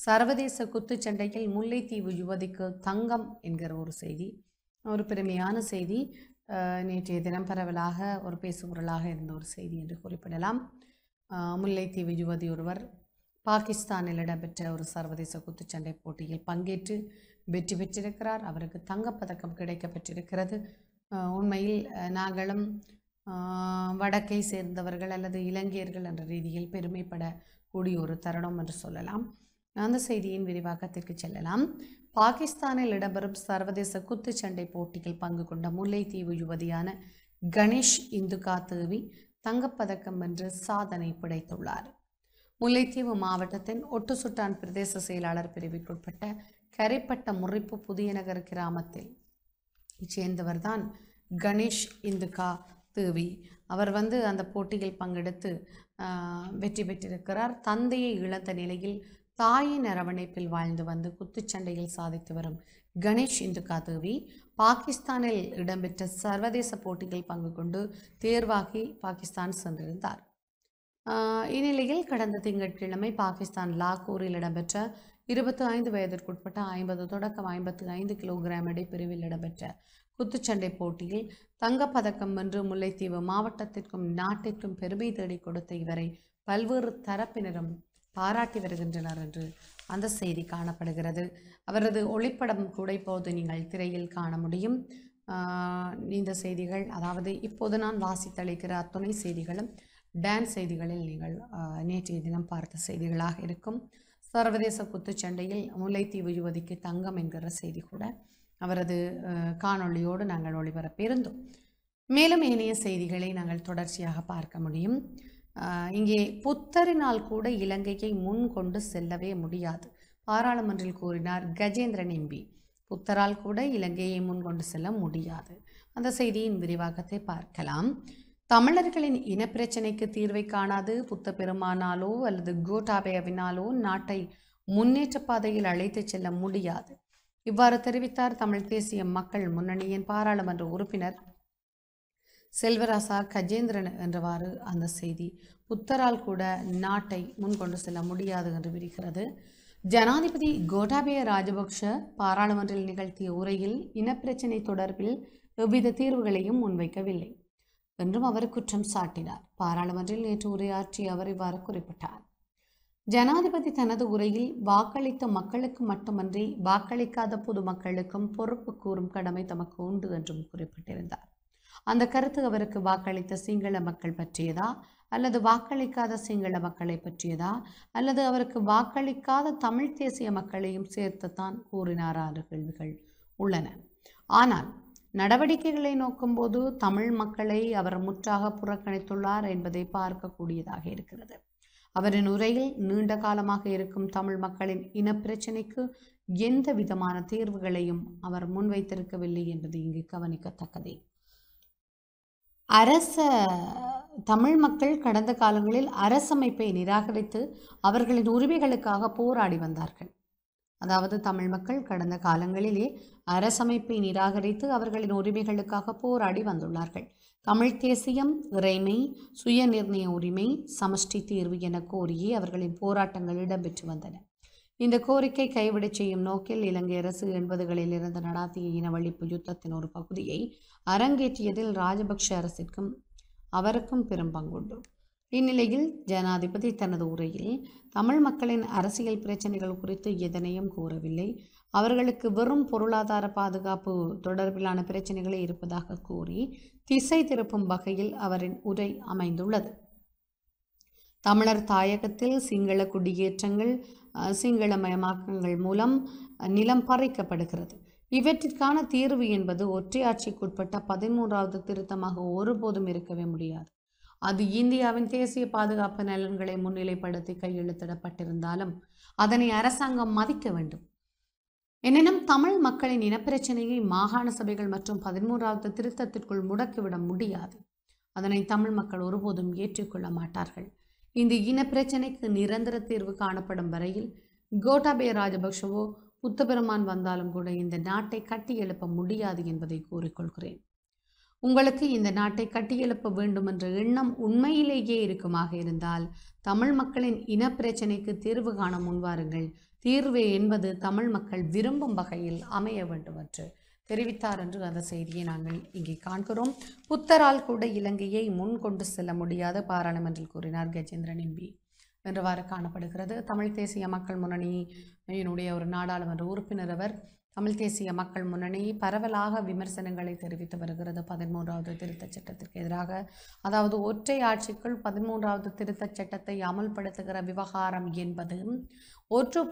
S1: சர்வதேச குத்துச்சண்டையில் முல்லைத்தீவு யுவதிக்கு தங்கம் என்கிற ஒரு செய்தி ஒரு பெருமையான செய்தி நேற்றைய தினம் பரவலாக ஒரு பேசுபொருளாக இருந்த ஒரு செய்தி என்று குறிப்பிடலாம் முல்லைத்தீவு யுவதி ஒருவர் பாகிஸ்தானில் இடம்பெற்ற ஒரு சர்வதேச குத்துச்சண்டை போட்டியில் பங்கேற்று வெற்றி பெற்றிருக்கிறார் அவருக்கு தங்கப்பதக்கம் கிடைக்க பெற்றிருக்கிறது உண்மையில் நாங்களும் வடக்கை சேர்ந்தவர்கள் அல்லது இலங்கையர்கள் என்ற ரீதியில் பெருமைப்பட கூடிய ஒரு தருணம் என்று சொல்லலாம் அந்த செய்தியின் விரிவாக்கத்திற்கு செல்லலாம் பாகிஸ்தானில் இடம்பெறும் சர்வதேச குத்துச்சண்டை போட்டியில் பங்கு கொண்ட முல்லைத்தீவு யுவதியான கணேஷ் இந்துகா தேவி தங்கப்பதக்கம் வென்று சாதனை படைத்துள்ளார் முல்லைத்தீவு மாவட்டத்தின் ஒட்டுசுட்டான் பிரதேச செயலாளர் பிரிவிற்குட்பட்ட கரைப்பட்ட முறைப்பு புதிய நகர் கிராமத்தில் சேர்ந்தவர்தான் கணேஷ் இந்துகா தேவி அவர் வந்து அந்த போட்டியில் பங்கெடுத்து வெற்றி பெற்றிருக்கிறார் தந்தையை இழந்த நிலையில் தாயின் அரவணைப்பில் வாழ்ந்து வந்து குத்துச்சண்டையில் சாதித்து வரும் கணேஷ் இந்துகா தேவி பாகிஸ்தானில் இடம்பெற்ற சர்வதேச போட்டிகள் பங்கு கொண்டு தேர்வாகி பாகிஸ்தான் சென்றிருந்தார் இந்நிலையில் கடந்த திங்கட்கிழமை பாகிஸ்தான் லாகூரில் இடம்பெற்ற இருபத்தி ஐந்து வயதிற்குட்பட்ட ஐம்பது தொடக்கம் ஐம்பத்தி ஐந்து கிலோகிராம் எடை பிரிவில் இடம்பெற்ற குத்துச்சண்டை போட்டியில் தங்கப்பதக்கம் வென்று முல்லைத்தீவு மாவட்டத்திற்கும் நாட்டிற்கும் பெருமை தேடி கொடுத்த இவரை பல்வேறு தரப்பினரும் பாராட்டி வருகின்றனர் என்று அந்த செய்தி காணப்படுகிறது அவரது ஒளிப்படம் கூட இப்போது நீங்கள் திரையில் காண முடியும் இந்த செய்திகள் அதாவது இப்போது நான் வாசித்தளிக்கிற அத்துணை செய்திகளும் டான்ஸ் செய்திகளில் நீங்கள் நேற்றைய தினம் பார்த்த செய்திகளாக இருக்கும் சர்வதேச குத்துச்சண்டையில் முல்லைத்தீவு யுவதிக்கு தங்கம் என்கிற செய்தி கூட அவரது காணொளியோடு நாங்கள் ஒளிபரப்பியிருந்தோம் மேலும் இனிய செய்திகளை நாங்கள் தொடர்ச்சியாக பார்க்க முடியும் இங்கே புத்தரினால் கூட இலங்கையை முன் கொண்டு செல்லவே முடியாது பாராளுமன்றில் கூறினார் கஜேந்திரன் எம்பி புத்தரால் கூட இலங்கையை முன் கொண்டு செல்ல முடியாது அந்த செய்தியின் விரிவாக்கத்தை பார்க்கலாம் தமிழர்களின் இனப்பிரச்சனைக்கு தீர்வை காணாது புத்த பெருமானாலோ அல்லது கோட்டாபயவினாலோ நாட்டை முன்னேற்ற பாதையில் அழைத்து செல்ல முடியாது இவ்வாறு தெரிவித்தார் தமிழ் தேசிய மக்கள் முன்னணியின் பாராளுமன்ற உறுப்பினர் செல்வராசா கஜேந்திரன் என்றவாறு அந்த செய்தி புத்தரால் கூட நாட்டை முன்கொண்டு செல்ல முடியாது என்று விரிகிறது ஜனாதிபதி கோட்டாபய ராஜபக்ஷ பாராளுமன்றில் நிகழ்த்திய உரையில் இனப்பிரச்சினை தொடர்பில் எவ்வித தீர்வுகளையும் முன்வைக்கவில்லை என்றும் அவர் குற்றம் சாட்டினார் பாராளுமன்றில் நேற்று உரையாற்றி அவர் இவ்வாறு குறிப்பிட்டார் ஜனாதிபதி தனது உரையில் வாக்களித்த மக்களுக்கு மட்டுமன்றி வாக்களிக்காத பொது மக்களுக்கும் பொறுப்பு கூறும் கடமை தமக்கு உண்டு என்றும் குறிப்பிட்டிருந்தார் அந்த கருத்து அவருக்கு வாக்களித்த சிங்கள மக்கள் பற்றியதா அல்லது வாக்களிக்காத சிங்கள மக்களை பற்றியதா அல்லது அவருக்கு வாக்களிக்காத தமிழ் தேசிய மக்களையும் சேர்த்துத்தான் கூறினாரா என்ற கேள்விகள் உள்ளன ஆனால் நடவடிக்கைகளை நோக்கும்போது தமிழ் மக்களை அவர் முற்றாக புறக்கணித்துள்ளார் என்பதை பார்க்கக்கூடியதாக இருக்கிறது அவரின் உரையில் நீண்ட காலமாக இருக்கும் தமிழ் மக்களின் இனப்பிரச்சினைக்கு எந்த விதமான தீர்வுகளையும் அவர் முன்வைத்திருக்கவில்லை என்பது இங்கு கவனிக்கத்தக்கதே அரச தமிழ் மக்கள் கடந்த காலங்களில் அரசமைப்பை நிராகரித்து அவர்களின் உரிமைகளுக்காக போராடி வந்தார்கள் அதாவது தமிழ் மக்கள் கடந்த காலங்களிலே அரசமைப்பை நிராகரித்து அவர்களின் உரிமைகளுக்காக போராடி வந்துள்ளார்கள் தமிழ் தேசியம் இறைமை சுய நிர்ணய உரிமை சமஷ்டி தீர்வு என கோரியே அவர்களின் போராட்டங்கள் இடம்பெற்று வந்தன இந்த கோரிக்கை கைவிடச் செய்யும் நோக்கில் இலங்கை அரசு எண்பதுகளில் இருந்து நடாத்திய இனவழிப்பு யுத்தத்தின் ஒரு பகுதியை அரங்கேற்றியதில் ராஜபக்ஷ அரசிற்கும் அவருக்கும் பெரும் பங்குண்டு இந்நிலையில் ஜனாதிபதி தனது உரையில் தமிழ் மக்களின் அரசியல் பிரச்சனைகள் குறித்து எதனையும் கூறவில்லை அவர்களுக்கு வெறும் பொருளாதார பாதுகாப்பு தொடர்பிலான பிரச்சனைகளே இருப்பதாக கூறி திசை திருப்பும் வகையில் அவரின் உரை அமைந்துள்ளது தமிழர் தாயகத்தில் சிங்கள குடியேற்றங்கள் சிங்கள மயமாக்கங்கள் மூலம் நிலம் பறைக்கப்படுகிறது இவற்றிற்கான தீர்வு என்பது ஒற்றையாட்சிக்குட்பட்ட பதிமூன்றாவது திருத்தமாக ஒருபோதும் இருக்கவே முடியாது அது இந்தியாவின் தேசிய பாதுகாப்பு நலன்களை முன்னிலைப்படுத்தி கையெழுத்திடப்பட்டிருந்தாலும் அதனை அரசாங்கம் மதிக்க வேண்டும் எனினும் தமிழ் மக்களின் இனப்பிரச்சனையை மாகாண சபைகள் மற்றும் பதிமூன்றாவது திருத்தத்திற்குள் முடக்கிவிட முடியாது அதனை தமிழ் மக்கள் ஒருபோதும் ஏற்றுக்கொள்ள மாட்டார்கள் இந்த இனப்பிரச்சனைக்கு நிரந்தர தீர்வு காணப்படும் வரையில் கோட்டாபய ராஜபக்ஷவோ புத்தபெருமான் வந்தாலும் கூட இந்த நாட்டை கட்டியெழுப்ப முடியாது என்பதை கூறிக்கொள்கிறேன் உங்களுக்கு இந்த நாட்டை கட்டியெழுப்ப வேண்டும் என்ற எண்ணம் உண்மையிலேயே இருக்குமாக இருந்தால் தமிழ் மக்களின் இனப்பிரச்சனைக்கு தீர்வு காண முன்வாருங்கள் தீர்வு என்பது தமிழ் மக்கள் விரும்பும் வகையில் அமைய என்று தெரிவித்தார் என்று அந்த செய்தியை நாங்கள் இங்கே காண்கிறோம் புத்தரால் கூட இலங்கையை முன் கொண்டு செல்ல முடியாத பாராளுமன்றில் கூறினார் கஜேந்திரன் எம்பி என்றவாறு காணப்படுகிறது தமிழ் தேசிய மக்கள் முன்னணியினுடைய ஒரு நாடாளுமன்ற உறுப்பினர் அவர் தமிழ் தேசிய மக்கள் முன்னணி பரவலாக விமர்சனங்களை தெரிவித்து வருகிறது பதிமூன்றாவது திருத்தச் சட்டத்திற்கு எதிராக அதாவது ஒற்றை ஆட்சிக்குள் பதிமூன்றாவது திருத்தச் சட்டத்தை அமல்படுத்துகிற விவகாரம் என்பது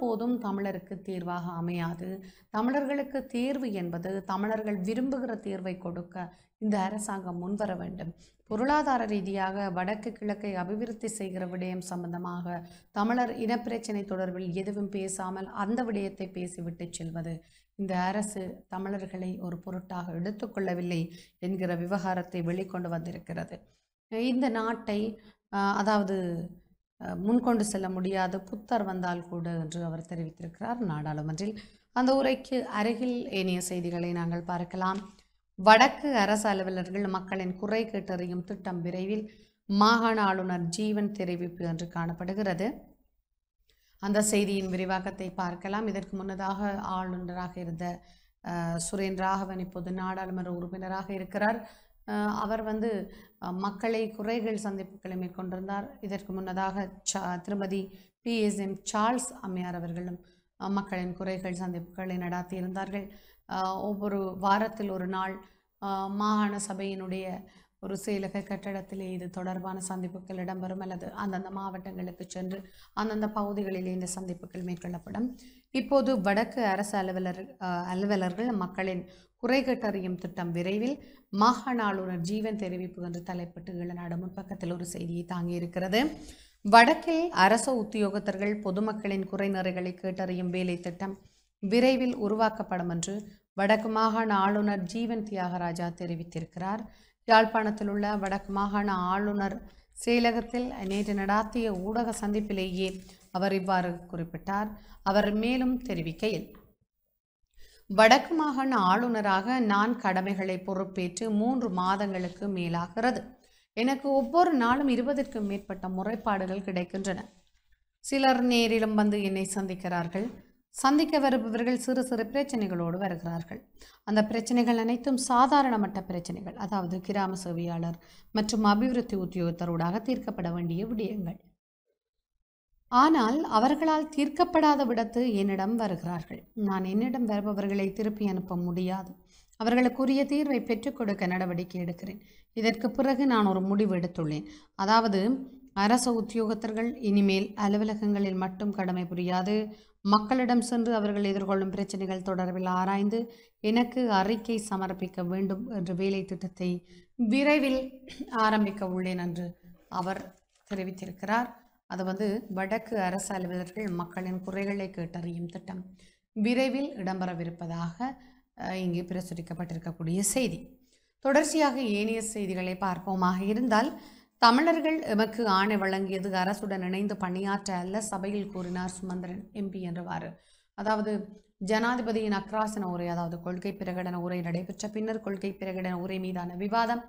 S1: போதும் தமிழருக்கு தீர்வாக அமையாது தமிழர்களுக்கு தீர்வு என்பது தமிழர்கள் விரும்புகிற தீர்வை கொடுக்க இந்த அரசாங்கம் முன்வர வேண்டும் பொருளாதார ரீதியாக வடக்கு கிழக்கை அபிவிருத்தி செய்கிற விடயம் சம்பந்தமாக தமிழர் இனப்பிரச்சினை தொடர்பில் எதுவும் பேசாமல் அந்த விடயத்தை பேசிவிட்டு செல்வது இந்த அரசு தமிழர்களை ஒரு பொருட்டாக எடுத்துக்கொள்ளவில்லை என்கிற விவகாரத்தை வெளிக்கொண்டு வந்திருக்கிறது இந்த நாட்டை அதாவது முன்கொண்டு செல்ல முடியாத புத்தர் வந்தால் கூட என்று அவர் தெரிவித்திருக்கிறார் நாடாளுமன்றில் அந்த உரைக்கு அருகில் ஏனைய செய்திகளை நாங்கள் பார்க்கலாம் வடக்கு அரசு அலுவலர்கள் மக்களின் குறை கேட்டறியும் திட்டம் விரைவில் மாகாண ஆளுநர் ஜீவன் தெரிவிப்பு என்று காணப்படுகிறது அந்த செய்தியின் விரிவாக்கத்தை பார்க்கலாம் இதற்கு முன்னதாக ஆளுநராக இருந்த சுரேன் ராகவன் இப்போது நாடாளுமன்ற உறுப்பினராக இருக்கிறார் அவர் வந்து மக்களை குறைகள் சந்திப்புகளை மேற்கொண்டிருந்தார் இதற்கு முன்னதாக சா திருமதி பி எஸ் எம் சார்ல்ஸ் அம்மையார் அவர்களும் மக்களின் குறைகள் சந்திப்புகளை நடாத்தி இருந்தார்கள் ஒவ்வொரு வாரத்தில் ஒரு நாள் மாகாண சபையினுடைய ஒரு செயலக கட்டடத்திலே இது தொடர்பான சந்திப்புகள் இடம்பெறும் அல்லது அந்தந்த மாவட்டங்களுக்கு சென்று அந்தந்த பகுதிகளிலே இந்த சந்திப்புகள் மேற்கொள்ளப்படும் இப்போது வடக்கு அரசு அலுவலர் அலுவலர்கள் மக்களின் குறை கட்டறியும் திட்டம் விரைவில் மாகாண ஆளுநர் ஜீவன் தெரிவிப்பு என்று தலைப்பட்டு இளநாடு முன்பக்கத்தில் ஒரு செய்தியை தாங்கியிருக்கிறது வடக்கில் அரச உத்தியோகத்தர்கள் பொதுமக்களின் குறைநிறைகளை கேட்டறியும் வேலை திட்டம் விரைவில் உருவாக்கப்படும் என்று வடக்கு மாகாண ஆளுநர் ஜீவன் தியாகராஜா தெரிவித்திருக்கிறார் யாழ்ப்பாணத்தில் உள்ள வடக்கு மாகாண ஆளுநர் செயலகத்தில் நேற்று நடாத்திய ஊடக சந்திப்பிலேயே அவர் இவ்வாறு குறிப்பிட்டார் அவர் மேலும் தெரிவிக்கையில் வடக்கு மாகாண ஆளுநராக நான் கடமைகளை பொறுப்பேற்று மூன்று மாதங்களுக்கு மேலாகிறது எனக்கு ஒவ்வொரு நாளும் இருபதற்கும் மேற்பட்ட முறைப்பாடுகள் கிடைக்கின்றன சிலர் நேரிலும் வந்து என்னை சந்திக்கிறார்கள் சந்திக்க வருபவர்கள் சிறு சிறு பிரச்சனைகளோடு வருகிறார்கள் அந்த பிரச்சனைகள் அனைத்தும் சாதாரண மட்ட பிரச்சனைகள் அதாவது கிராம சேவையாளர் மற்றும் அபிவிருத்தி உத்தியோகத்தரோடாக தீர்க்கப்பட வேண்டிய விடயங்கள் ஆனால் அவர்களால் தீர்க்கப்படாத விடத்து என்னிடம் வருகிறார்கள் நான் என்னிடம் வருபவர்களை திருப்பி அனுப்ப முடியாது அவர்களுக்குரிய தீர்வை பெற்றுக் கொடுக்க நடவடிக்கை எடுக்கிறேன் இதற்கு பிறகு நான் ஒரு முடிவு எடுத்துள்ளேன் அதாவது அரச உத்தியோகத்தர்கள் இனிமேல் அலுவலகங்களில் மட்டும் கடமை புரியாது மக்களிடம் சென்று அவர்கள் எதிர்கொள்ளும் பிரச்சனைகள் தொடர்பில் ஆராய்ந்து எனக்கு அறிக்கை சமர்ப்பிக்க வேண்டும் என்ற வேலை திட்டத்தை விரைவில் ஆரம்பிக்க உள்ளேன் என்று அவர் தெரிவித்திருக்கிறார் அது வந்து வடக்கு அரசு அலுவலர்கள் மக்களின் குறைகளை கேட்டறியும் திட்டம் விரைவில் இடம்பெறவிருப்பதாக இங்கே பிரசுரிக்கப்பட்டிருக்கக்கூடிய செய்தி தொடர்ச்சியாக ஏனைய செய்திகளை பார்ப்போமாக இருந்தால் தமிழர்கள் எமக்கு ஆணை வழங்கியது அரசுடன் இணைந்து பணியாற்ற அல்ல சபையில் கூறினார் சுமந்திரன் எம்பி என்றவாறு அதாவது ஜனாதிபதியின் அக்ராசன உரை அதாவது கொள்கை பிரகடன உரை நடைபெற்ற பின்னர் கொள்கை பிரகடன உரை மீதான விவாதம்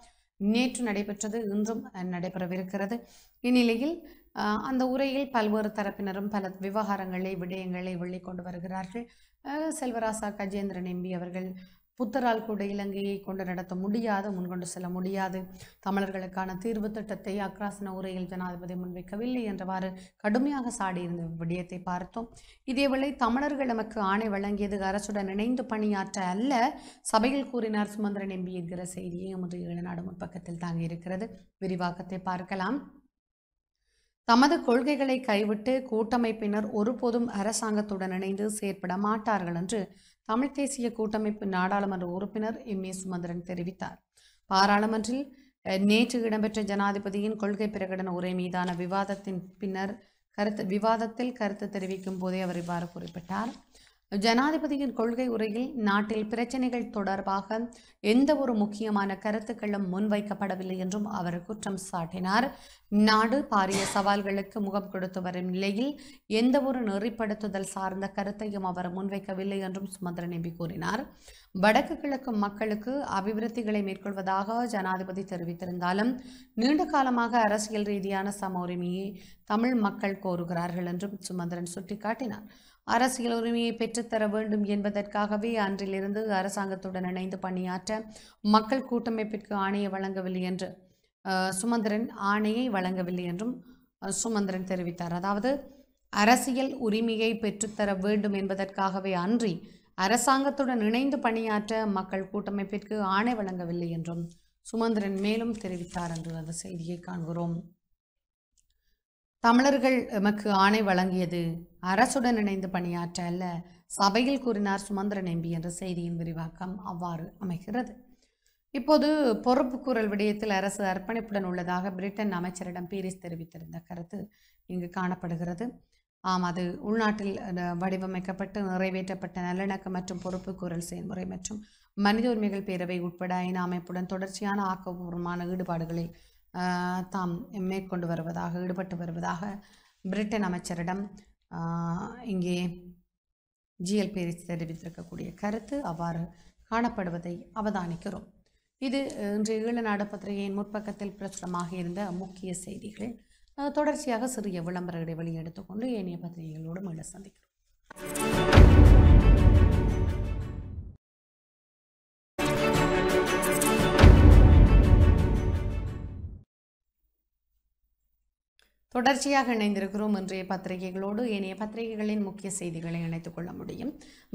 S1: நேற்று நடைபெற்றது இன்றும் நடைபெறவிருக்கிறது இந்நிலையில் அந்த உரையில் பல்வேறு தரப்பினரும் பல விவகாரங்களை விடயங்களை வெளிக்கொண்டு வருகிறார்கள் செல்வராசா கஜேந்திரன் எம்பி அவர்கள் புத்தரால் கூட இலங்கையை கொண்டு நடத்த முடியாது முன்கொண்டு செல்ல முடியாது தமிழர்களுக்கான தீர்வு திட்டத்தை அக்ராசன உரையில் ஜனாதிபதி முன்வைக்கவில்லை என்றவாறு கடுமையாக சாடியிருந்த விடயத்தை பார்த்தோம் இதேவேளை தமிழர்கள் நமக்கு ஆணை வழங்கியது அரசுடன் இணைந்து பணியாற்ற அல்ல சபையில் கூறினார் சுமந்திரன் எம்பி என்கிற செய்தியை எமது ஏழு முற்பக்கத்தில் தாங்கி இருக்கிறது விரிவாக்கத்தை பார்க்கலாம் தமது கொள்கைகளை கைவிட்டு கூட்டமைப்பினர் ஒருபோதும் அரசாங்கத்துடன் இணைந்து செயற்பட மாட்டார்கள் என்று தமிழ்த் தேசிய கூட்டமைப்பு நாடாளுமன்ற உறுப்பினர் எம் ஏ சுமந்திரன் தெரிவித்தார் பாராளுமன்றில் நேற்று இடம்பெற்ற ஜனாதிபதியின் கொள்கை பிரகடன உரை மீதான விவாதத்தின் பின்னர் கருத்து விவாதத்தில் கருத்து தெரிவிக்கும் போதே அவர் இவ்வாறு குறிப்பிட்டார் ஜனாதிபதியின் கொள்கை உரையில் நாட்டில் பிரச்சினைகள் தொடர்பாக எந்த ஒரு முக்கியமான கருத்துக்களும் முன்வைக்கப்படவில்லை என்றும் அவர் குற்றம் சாட்டினார் நாடு பாரிய சவால்களுக்கு முகம் கொடுத்து வரும் நிலையில் எந்த ஒரு நெறிப்படுத்துதல் சார்ந்த கருத்தையும் அவர் முன்வைக்கவில்லை என்றும் சுமந்திர நம்பி கூறினார் வடக்கு கிழக்கு மக்களுக்கு அபிவிருத்திகளை மேற்கொள்வதாக ஜனாதிபதி தெரிவித்திருந்தாலும் நீண்ட காலமாக அரசியல் ரீதியான சம உரிமையை தமிழ் மக்கள் கோருகிறார்கள் என்றும் சுமந்திரன் சுட்டிக்காட்டினார் அரசியல் உரிமையை பெற்றுத்தர வேண்டும் என்பதற்காகவே அன்றிலிருந்து அரசாங்கத்துடன் இணைந்து பணியாற்ற மக்கள் கூட்டமைப்பிற்கு ஆணையை வழங்கவில்லை என்று சுமந்திரன் ஆணையை வழங்கவில்லை என்றும் சுமந்திரன் தெரிவித்தார் அதாவது அரசியல் உரிமையை பெற்றுத்தர வேண்டும் என்பதற்காகவே அன்றி அரசாங்கத்துடன் இணைந்து பணியாற்ற மக்கள் கூட்டமைப்பிற்கு ஆணை வழங்கவில்லை என்றும் சுமந்திரன் மேலும் தெரிவித்தார் என்று அந்த செய்தியை காண்கிறோம் தமிழர்கள் எமக்கு ஆணை வழங்கியது அரசுடன் இணைந்து பணியாற்ற அல்ல சபையில் கூறினார் சுமந்திரன் எம்பி என்ற செய்தியின் விரிவாக்கம் அவ்வாறு அமைகிறது இப்போது பொறுப்புக்கூறல் விடயத்தில் அரசு அர்ப்பணிப்புடன் உள்ளதாக பிரிட்டன் அமைச்சரிடம் பீரிஸ் தெரிவித்திருந்த கருத்து இங்கு காணப்படுகிறது ஆம் அது உள்நாட்டில் வடிவமைக்கப்பட்டு நிறைவேற்றப்பட்ட நல்லிணக்க மற்றும் பொறுப்பு கூறல் செயல்முறை மற்றும் மனித உரிமைகள் பேரவை உட்பட ஐநா அமைப்புடன் தொடர்ச்சியான ஆக்கப்பூர்வமான ஈடுபாடுகளில் தாம் மேற்கொண்டு வருவதாக ஈடுபட்டு வருவதாக பிரிட்டன் அமைச்சரிடம் இங்கே ஜிஎல் பேரிஸ் தெரிவித்திருக்கக்கூடிய கருத்து அவ்வாறு காணப்படுவதை அவதானிக்கிறோம் இது இன்றைய ஈழ நாடு பத்திரிகையின் முற்பக்கத்தில் பிரசுரமாக இருந்த முக்கிய செய்திகள் தொடர்ச்சியாக சிறிய விளம்பர இடைவெளி எடுத்துக்கொண்டு ஏனைய பத்திரிகைகளோடு மீண்டும் சந்திக்கிறோம் Thank you. தொடர்ச்சியாக இணைந்திருக்கிறோம் இன்றைய பத்திரிகைகளோடு ஏனைய பத்திரிகைகளின் முக்கிய செய்திகளை இணைத்துக் கொள்ள முடியும்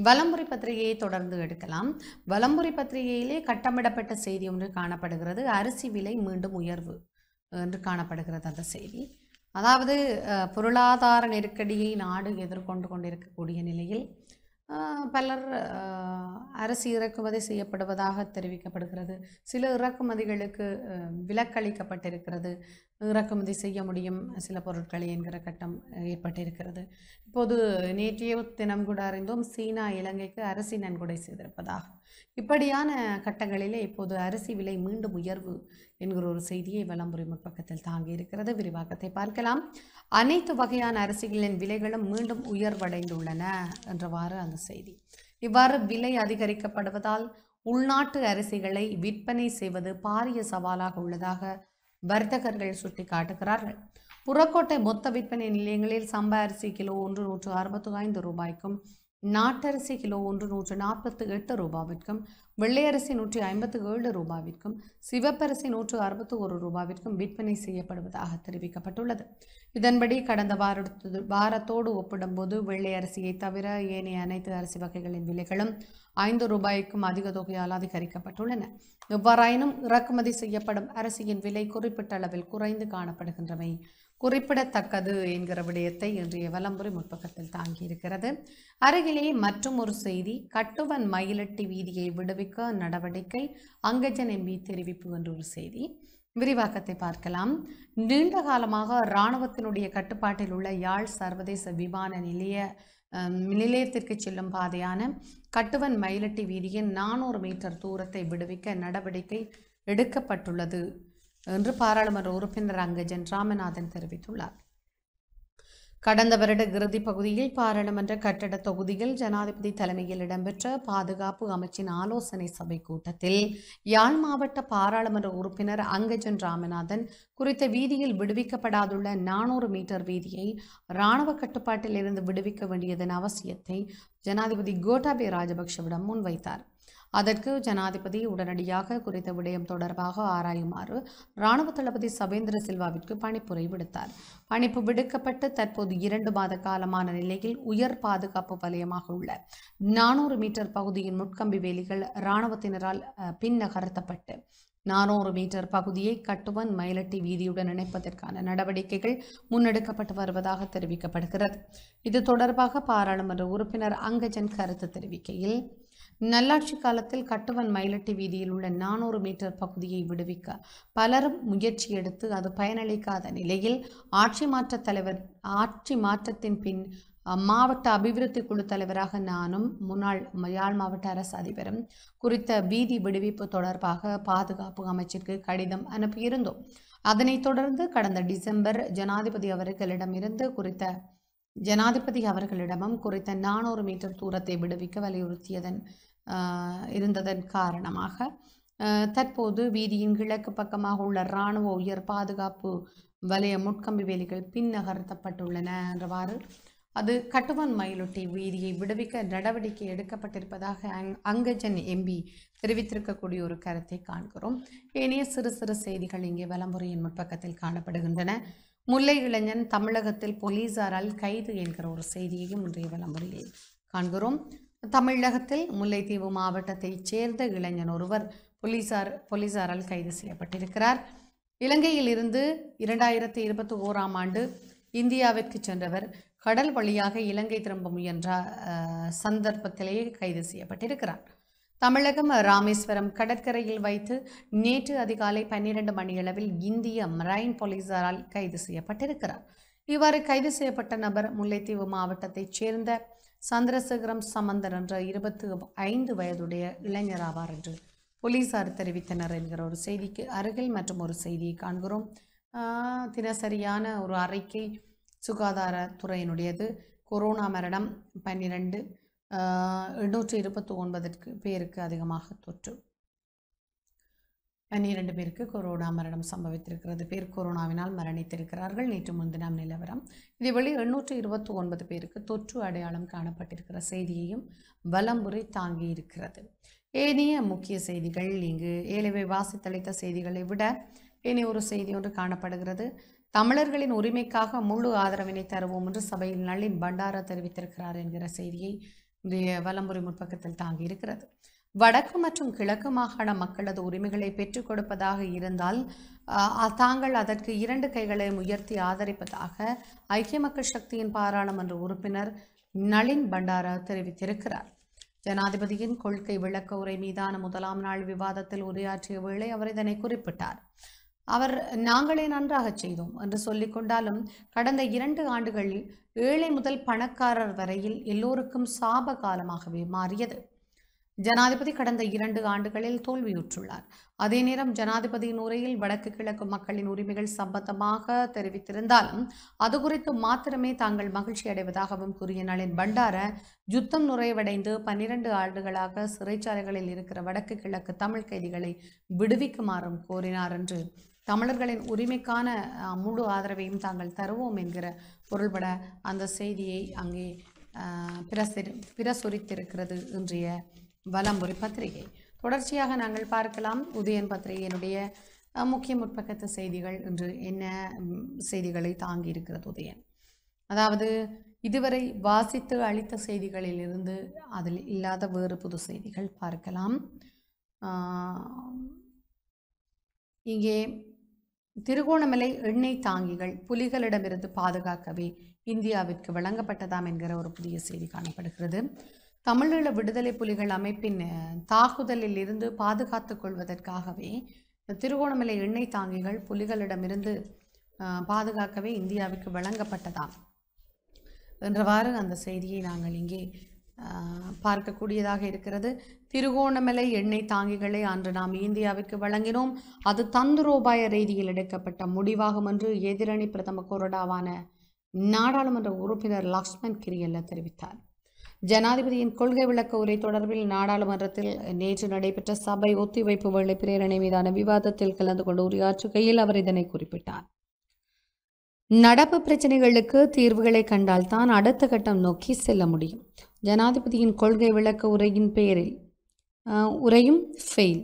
S1: வலம்புரி பத்திரிகையை தொடர்ந்து எடுக்கலாம் வலம்புரி பத்திரிகையிலே கட்டமிடப்பட்ட செய்தி ஒன்று காணப்படுகிறது அரிசி விலை மீண்டும் உயர்வு என்று காணப்படுகிறது அந்த செய்தி அதாவது பொருளாதார நெருக்கடியை நாடு எதிர்கொண்டு கொண்டிருக்கக்கூடிய நிலையில் பலர் அரசு இறக்குமதி செய்யப்படுவதாக தெரிவிக்கப்படுகிறது சில இறக்குமதிகளுக்கு விலக்களிக்கப்பட்டிருக்கிறது இறக்குமதி செய்ய முடியும் சில பொருட்களை என்கிற கட்டம் ஏற்பட்டிருக்கிறது இப்போது நேற்றைய தினம் கூட அறிந்தோம் சீனா இலங்கைக்கு அரசி நன்கொடை செய்திருப்பதாக இப்படியான கட்டங்களிலே இப்போது அரிசி விலை மீண்டும் உயர்வு என்கிற ஒரு செய்தியை வலம்புரி முற்பக்கத்தில் தாங்கி இருக்கிறது விரிவாக்கத்தை பார்க்கலாம் அனைத்து வகையான அரிசிகளின் விலைகளும் மீண்டும் உயர்வடைந்துள்ளன என்றவாறு அந்த செய்தி இவ்வாறு விலை அதிகரிக்கப்படுவதால் உள்நாட்டு அரிசிகளை விற்பனை செய்வது பாரிய சவாலாக உள்ளதாக வர்த்தகர்கள் சுட்டிக்காட்டுகிறார்கள் புறக்கோட்டை மொத்த விற்பனை நிலையங்களில் சம்பா அரிசி கிலோ ஒன்று நூற்று அறுபத்து ஐந்து ரூபாய்க்கும் நாட்டரிசி கிலோ ஒன்று நூற்று நாற்பத்து எட்டு ரூபாவிற்கும் வெள்ளையரிசி நூற்றி ஐம்பத்து ஏழு ரூபாவிற்கும் சிவப்பரிசி நூற்று அறுபத்து ஒரு ரூபாவிற்கும் விற்பனை செய்யப்படுவதாக தெரிவிக்கப்பட்டுள்ளது இதன்படி கடந்த வாரத்து வாரத்தோடு ஒப்பிடும்போது வெள்ளையரிசியை தவிர ஏனைய அனைத்து அரிசி வகைகளின் விலைகளும் ஐந்து ரூபாய்க்கும் அதிக தொகையால் அதிகரிக்கப்பட்டுள்ளன எவ்வாறாயினும் இறக்குமதி செய்யப்படும் அரிசியின் விலை குறிப்பிட்ட அளவில் குறைந்து காணப்படுகின்றவை குறிப்பிடத்தக்கது என்கிற விடயத்தை இன்றைய வலம்புரி முற்பக்கத்தில் தாங்கியிருக்கிறது அருகிலே மற்றும் ஒரு செய்தி கட்டுவன் மயிலட்டி வீதியை விடுவிக்க நடவடிக்கை அங்கஜன் எம்பி தெரிவிப்பு என்ற ஒரு செய்தி விரிவாக்கத்தை பார்க்கலாம் நீண்ட காலமாக இராணுவத்தினுடைய கட்டுப்பாட்டில் உள்ள யாழ் சர்வதேச விமான நிலைய நிலையத்திற்கு செல்லும் பாதையான கட்டுவன் மயிலட்டி வீதியின் நானூறு மீட்டர் தூரத்தை விடுவிக்க நடவடிக்கை எடுக்கப்பட்டுள்ளது என்று பாராளுமன்ற உறுப்பினர் அங்கஜன் ராமநாதன் தெரிவித்துள்ளார் கடந்த வருட இறுதி பகுதியில் பாராளுமன்ற கட்டட தொகுதியில் ஜனாதிபதி தலைமையில் இடம்பெற்ற பாதுகாப்பு அமைச்சின் ஆலோசனை சபை கூட்டத்தில் யாழ் மாவட்ட பாராளுமன்ற உறுப்பினர் அங்கஜன் ராமநாதன் குறித்த வீதியில் விடுவிக்கப்படாதுள்ள நானூறு மீட்டர் வீதியை இராணுவ கட்டுப்பாட்டில் இருந்து விடுவிக்க வேண்டியதன் அவசியத்தை ஜனாதிபதி கோட்டாபே ராஜபக்ஷவிடம் முன்வைத்தார் அதற்கு ஜனாதிபதி உடனடியாக குறித்த விடயம் தொடர்பாக ஆராயுமாறு இராணுவ தளபதி சபேந்திர சில்வாவிற்கு பணிப்புரை விடுத்தார் பணிப்பு விடுக்கப்பட்டு தற்போது இரண்டு மாத காலமான நிலையில் உயர் பாதுகாப்பு வலயமாக உள்ள நானூறு மீட்டர் பகுதியின் முட்கம்பி வேலிகள் இராணுவத்தினரால் பின் நகர்த்தப்பட்டு நானூறு மீட்டர் பகுதியை கட்டுவன் மயிலட்டி வீதியுடன் இணைப்பதற்கான நடவடிக்கைகள் முன்னெடுக்கப்பட்டு வருவதாக தெரிவிக்கப்படுகிறது இது தொடர்பாக பாராளுமன்ற உறுப்பினர் அங்கஜன் கருத்து தெரிவிக்கையில் நல்லாட்சி காலத்தில் கட்டுவன் மயிலட்டி வீதியில் உள்ள நானூறு மீட்டர் பகுதியை விடுவிக்க பலரும் முயற்சி எடுத்து அது பயனளிக்காத நிலையில் ஆட்சி மாற்ற தலைவர் ஆட்சி மாற்றத்தின் பின் மாவட்ட அபிவிருத்தி குழு தலைவராக நானும் முன்னாள் யாழ் மாவட்ட அரசு அதிபரும் குறித்த வீதி விடுவிப்பு தொடர்பாக பாதுகாப்பு அமைச்சிற்கு கடிதம் அனுப்பியிருந்தோம் அதனைத் தொடர்ந்து கடந்த டிசம்பர் ஜனாதிபதி அவர்களிடமிருந்து குறித்த ஜனாதிபதி அவர்களிடமும் குறித்த நானூறு மீட்டர் தூரத்தை விடுவிக்க வலியுறுத்தியதன் இருந்ததன் காரணமாக தற்போது வீதியின் கிழக்கு பக்கமாக உள்ள இராணுவ உயர் பாதுகாப்பு வலய முட்கம்பி வேலிகள் பின் நகர்த்தப்பட்டுள்ளன என்றவாறு அது கட்டுவன் மயிலொட்டி வீதியை விடுவிக்க நடவடிக்கை எடுக்கப்பட்டிருப்பதாக அங் அங்கஜன் எம்பி தெரிவித்திருக்கக்கூடிய ஒரு கருத்தை காண்கிறோம் ஏனைய சிறு சிறு செய்திகள் இங்கே வலமுறையின் முற்பக்கத்தில் காணப்படுகின்றன முல்லை இளைஞன் தமிழகத்தில் போலீசாரால் கைது என்கிற ஒரு செய்தியையும் இன்றைய விளம்பரில் காண்கிறோம் தமிழகத்தில் முல்லைத்தீவு மாவட்டத்தைச் சேர்ந்த இளைஞன் ஒருவர் போலீசார் போலீசாரால் கைது செய்யப்பட்டிருக்கிறார் இலங்கையில் இருந்து இரண்டாயிரத்தி இருபத்தி ஓராம் ஆண்டு இந்தியாவிற்கு சென்றவர் கடல் வழியாக இலங்கை திரும்ப முயன்ற சந்தர்ப்பத்திலேயே கைது செய்யப்பட்டிருக்கிறார் தமிழகம் ராமேஸ்வரம் கடற்கரையில் வைத்து நேற்று அதிகாலை பன்னிரண்டு மணியளவில் இந்திய மரைன் போலீசாரால் கைது செய்யப்பட்டிருக்கிறார் இவ்வாறு கைது செய்யப்பட்ட நபர் முல்லைத்தீவு மாவட்டத்தைச் சேர்ந்த சந்திரசேகரம் சமந்தர் என்ற இருபத்தி ஐந்து வயதுடைய இளைஞர் ஆவார் என்று போலீசார் தெரிவித்தனர் என்கிற ஒரு செய்திக்கு அருகில் மற்றும் ஒரு செய்தியை காண்கிறோம் தினசரியான ஒரு அறிக்கை சுகாதாரத்துறையினுடையது கொரோனா மரணம் பன்னிரண்டு எண்ணூற்றி இருபத்தி ஒன்பதற்கு பேருக்கு அதிகமாக தொற்று பன்னிரண்டு பேருக்கு கொரோனா மரணம் சம்பவித்திருக்கிறது பேர் கொரோனாவினால் மரணித்திருக்கிறார்கள் நேற்று முன்தினம் நிலவரம் இதேவேளை எண்ணூற்று இருபத்தி ஒன்பது பேருக்கு தொற்று அடையாளம் காணப்பட்டிருக்கிற செய்தியையும் வலம்புரை தாங்கி இருக்கிறது ஏனைய முக்கிய செய்திகள் இங்கு ஏழவை வாசித்தளித்த செய்திகளை விட ஏனைய ஒரு செய்தி ஒன்று காணப்படுகிறது தமிழர்களின் உரிமைக்காக முழு ஆதரவினை தருவோம் என்று சபையில் நளின் பண்டார தெரிவித்திருக்கிறார் என்கிற செய்தியை வலம்புரி முற்பக்கத்தில் தாங்கி இருக்கிறது வடக்கு மற்றும் கிழக்கு மாகாண மக்களது உரிமைகளை பெற்றுக் கொடுப்பதாக இருந்தால் தாங்கள் அதற்கு இரண்டு கைகளை உயர்த்தி ஆதரிப்பதாக ஐக்கிய மக்கள் சக்தியின் பாராளுமன்ற உறுப்பினர் நளின் பண்டாரா தெரிவித்திருக்கிறார் ஜனாதிபதியின் கொள்கை விளக்க உரை மீதான முதலாம் நாள் விவாதத்தில் உரையாற்றிய வேளை அவர் இதனை குறிப்பிட்டார் அவர் நாங்களே நன்றாக செய்தோம் என்று கொண்டாலும் கடந்த இரண்டு ஆண்டுகளில் ஏழை முதல் பணக்காரர் வரையில் எல்லோருக்கும் சாப காலமாகவே மாறியது ஜனாதிபதி கடந்த இரண்டு ஆண்டுகளில் தோல்வியுற்றுள்ளார் அதே நேரம் ஜனாதிபதியின் உரையில் வடக்கு கிழக்கு மக்களின் உரிமைகள் சம்பந்தமாக தெரிவித்திருந்தாலும் அது குறித்து மாத்திரமே தாங்கள் மகிழ்ச்சி அடைவதாகவும் கூறிய நளின் பண்டார யுத்தம் நுழைவடைந்து பன்னிரண்டு ஆண்டுகளாக சிறைச்சாலைகளில் இருக்கிற வடக்கு கிழக்கு தமிழ் கைதிகளை விடுவிக்குமாறும் கோரினார் என்று தமிழர்களின் உரிமைக்கான முழு ஆதரவையும் தாங்கள் தருவோம் என்கிற பொருள்பட அந்த செய்தியை அங்கே பிரசரி பிரசுரித்திருக்கிறது இன்றைய வலம்புரி பத்திரிகை தொடர்ச்சியாக நாங்கள் பார்க்கலாம் உதயன் பத்திரிகையினுடைய முக்கிய முற்பக்கத்து செய்திகள் இன்று என்ன செய்திகளை தாங்கி இருக்கிறது உதயன் அதாவது இதுவரை வாசித்து அளித்த செய்திகளிலிருந்து அதில் இல்லாத வேறு புது செய்திகள் பார்க்கலாம் இங்கே திருகோணமலை எண்ணெய் தாங்கிகள் புலிகளிடமிருந்து பாதுகாக்கவே இந்தியாவிற்கு வழங்கப்பட்டதாம் என்கிற ஒரு புதிய செய்தி காணப்படுகிறது தமிழீழ விடுதலை புலிகள் அமைப்பின் தாக்குதலில் இருந்து பாதுகாத்துக் கொள்வதற்காகவே திருகோணமலை எண்ணெய் தாங்கிகள் புலிகளிடமிருந்து பாதுகாக்கவே இந்தியாவுக்கு வழங்கப்பட்டதாம் என்றவாறு அந்த செய்தியை நாங்கள் இங்கே பார்க்கக்கூடியதாக இருக்கிறது திருகோணமலை எண்ணெய் தாங்கிகளை அன்று நாம் இந்தியாவுக்கு வழங்கினோம் அது ரூபாய ரீதியில் எடுக்கப்பட்ட முடிவாகும் என்று எதிரணி பிரதம கொரடாவான நாடாளுமன்ற உறுப்பினர் லக்ஷ்மண் கிரியல்ல தெரிவித்தார் ஜனாதிபதியின் கொள்கை விளக்க உரை தொடர்பில் நாடாளுமன்றத்தில் நேற்று நடைபெற்ற சபை ஒத்திவைப்பு வேலை பிரேரணை மீதான விவாதத்தில் கலந்து கொண்டு உரையாற்றுகையில் அவர் இதனை குறிப்பிட்டார் நடப்பு பிரச்சனைகளுக்கு தீர்வுகளை கண்டால்தான் அடுத்த கட்டம் நோக்கி செல்ல முடியும் ஜனாதிபதியின் கொள்கை விளக்க உரையின் பேரில் உரையும் ஃபெயில்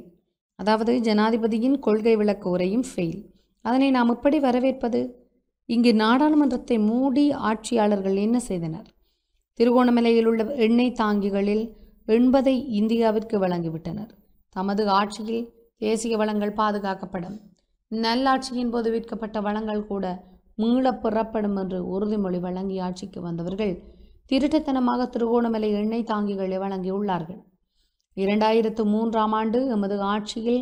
S1: அதாவது ஜனாதிபதியின் கொள்கை விளக்க உரையும் ஃபெயில் அதனை நாம் எப்படி வரவேற்பது இங்கு நாடாளுமன்றத்தை மூடி ஆட்சியாளர்கள் என்ன செய்தனர் திருகோணமலையில் உள்ள எண்ணெய் தாங்கிகளில் எண்பதை இந்தியாவிற்கு வழங்கிவிட்டனர் தமது ஆட்சியில் தேசிய வளங்கள் பாதுகாக்கப்படும் நல்லாட்சியின் போது விற்கப்பட்ட வளங்கள் கூட மீளப் புறப்படும் என்று உறுதிமொழி வழங்கி ஆட்சிக்கு வந்தவர்கள் திருட்டுத்தனமாக திருகோணமலை எண்ணெய் தாங்கிகளை வழங்கியுள்ளார்கள் இரண்டாயிரத்து மூன்றாம் ஆண்டு எமது ஆட்சியில்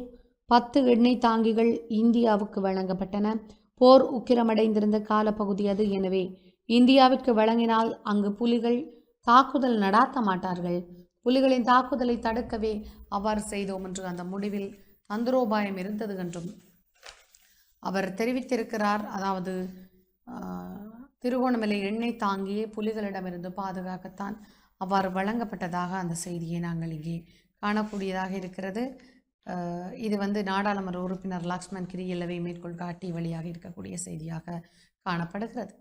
S1: பத்து எண்ணெய் தாங்கிகள் இந்தியாவுக்கு வழங்கப்பட்டன போர் உக்கிரமடைந்திருந்த காலப்பகுதி அது எனவே இந்தியாவிற்கு வழங்கினால் அங்கு புலிகள் தாக்குதல் நடாத்த மாட்டார்கள் புலிகளின் தாக்குதலை தடுக்கவே அவ்வாறு செய்தோம் என்று அந்த முடிவில் தந்திரோபாயம் இருந்தது என்றும் அவர் தெரிவித்திருக்கிறார் அதாவது திருகோணமலை எண்ணெய் தாங்கியே புலிகளிடமிருந்து பாதுகாக்கத்தான் அவ்வாறு வழங்கப்பட்டதாக அந்த செய்தியை நாங்கள் இங்கே காணக்கூடியதாக இருக்கிறது இது வந்து நாடாளுமன்ற உறுப்பினர் லக்ஷ்மண் கிரியல்லவை மேற்கொள் காட்டி வழியாக இருக்கக்கூடிய செய்தியாக காணப்படுகிறது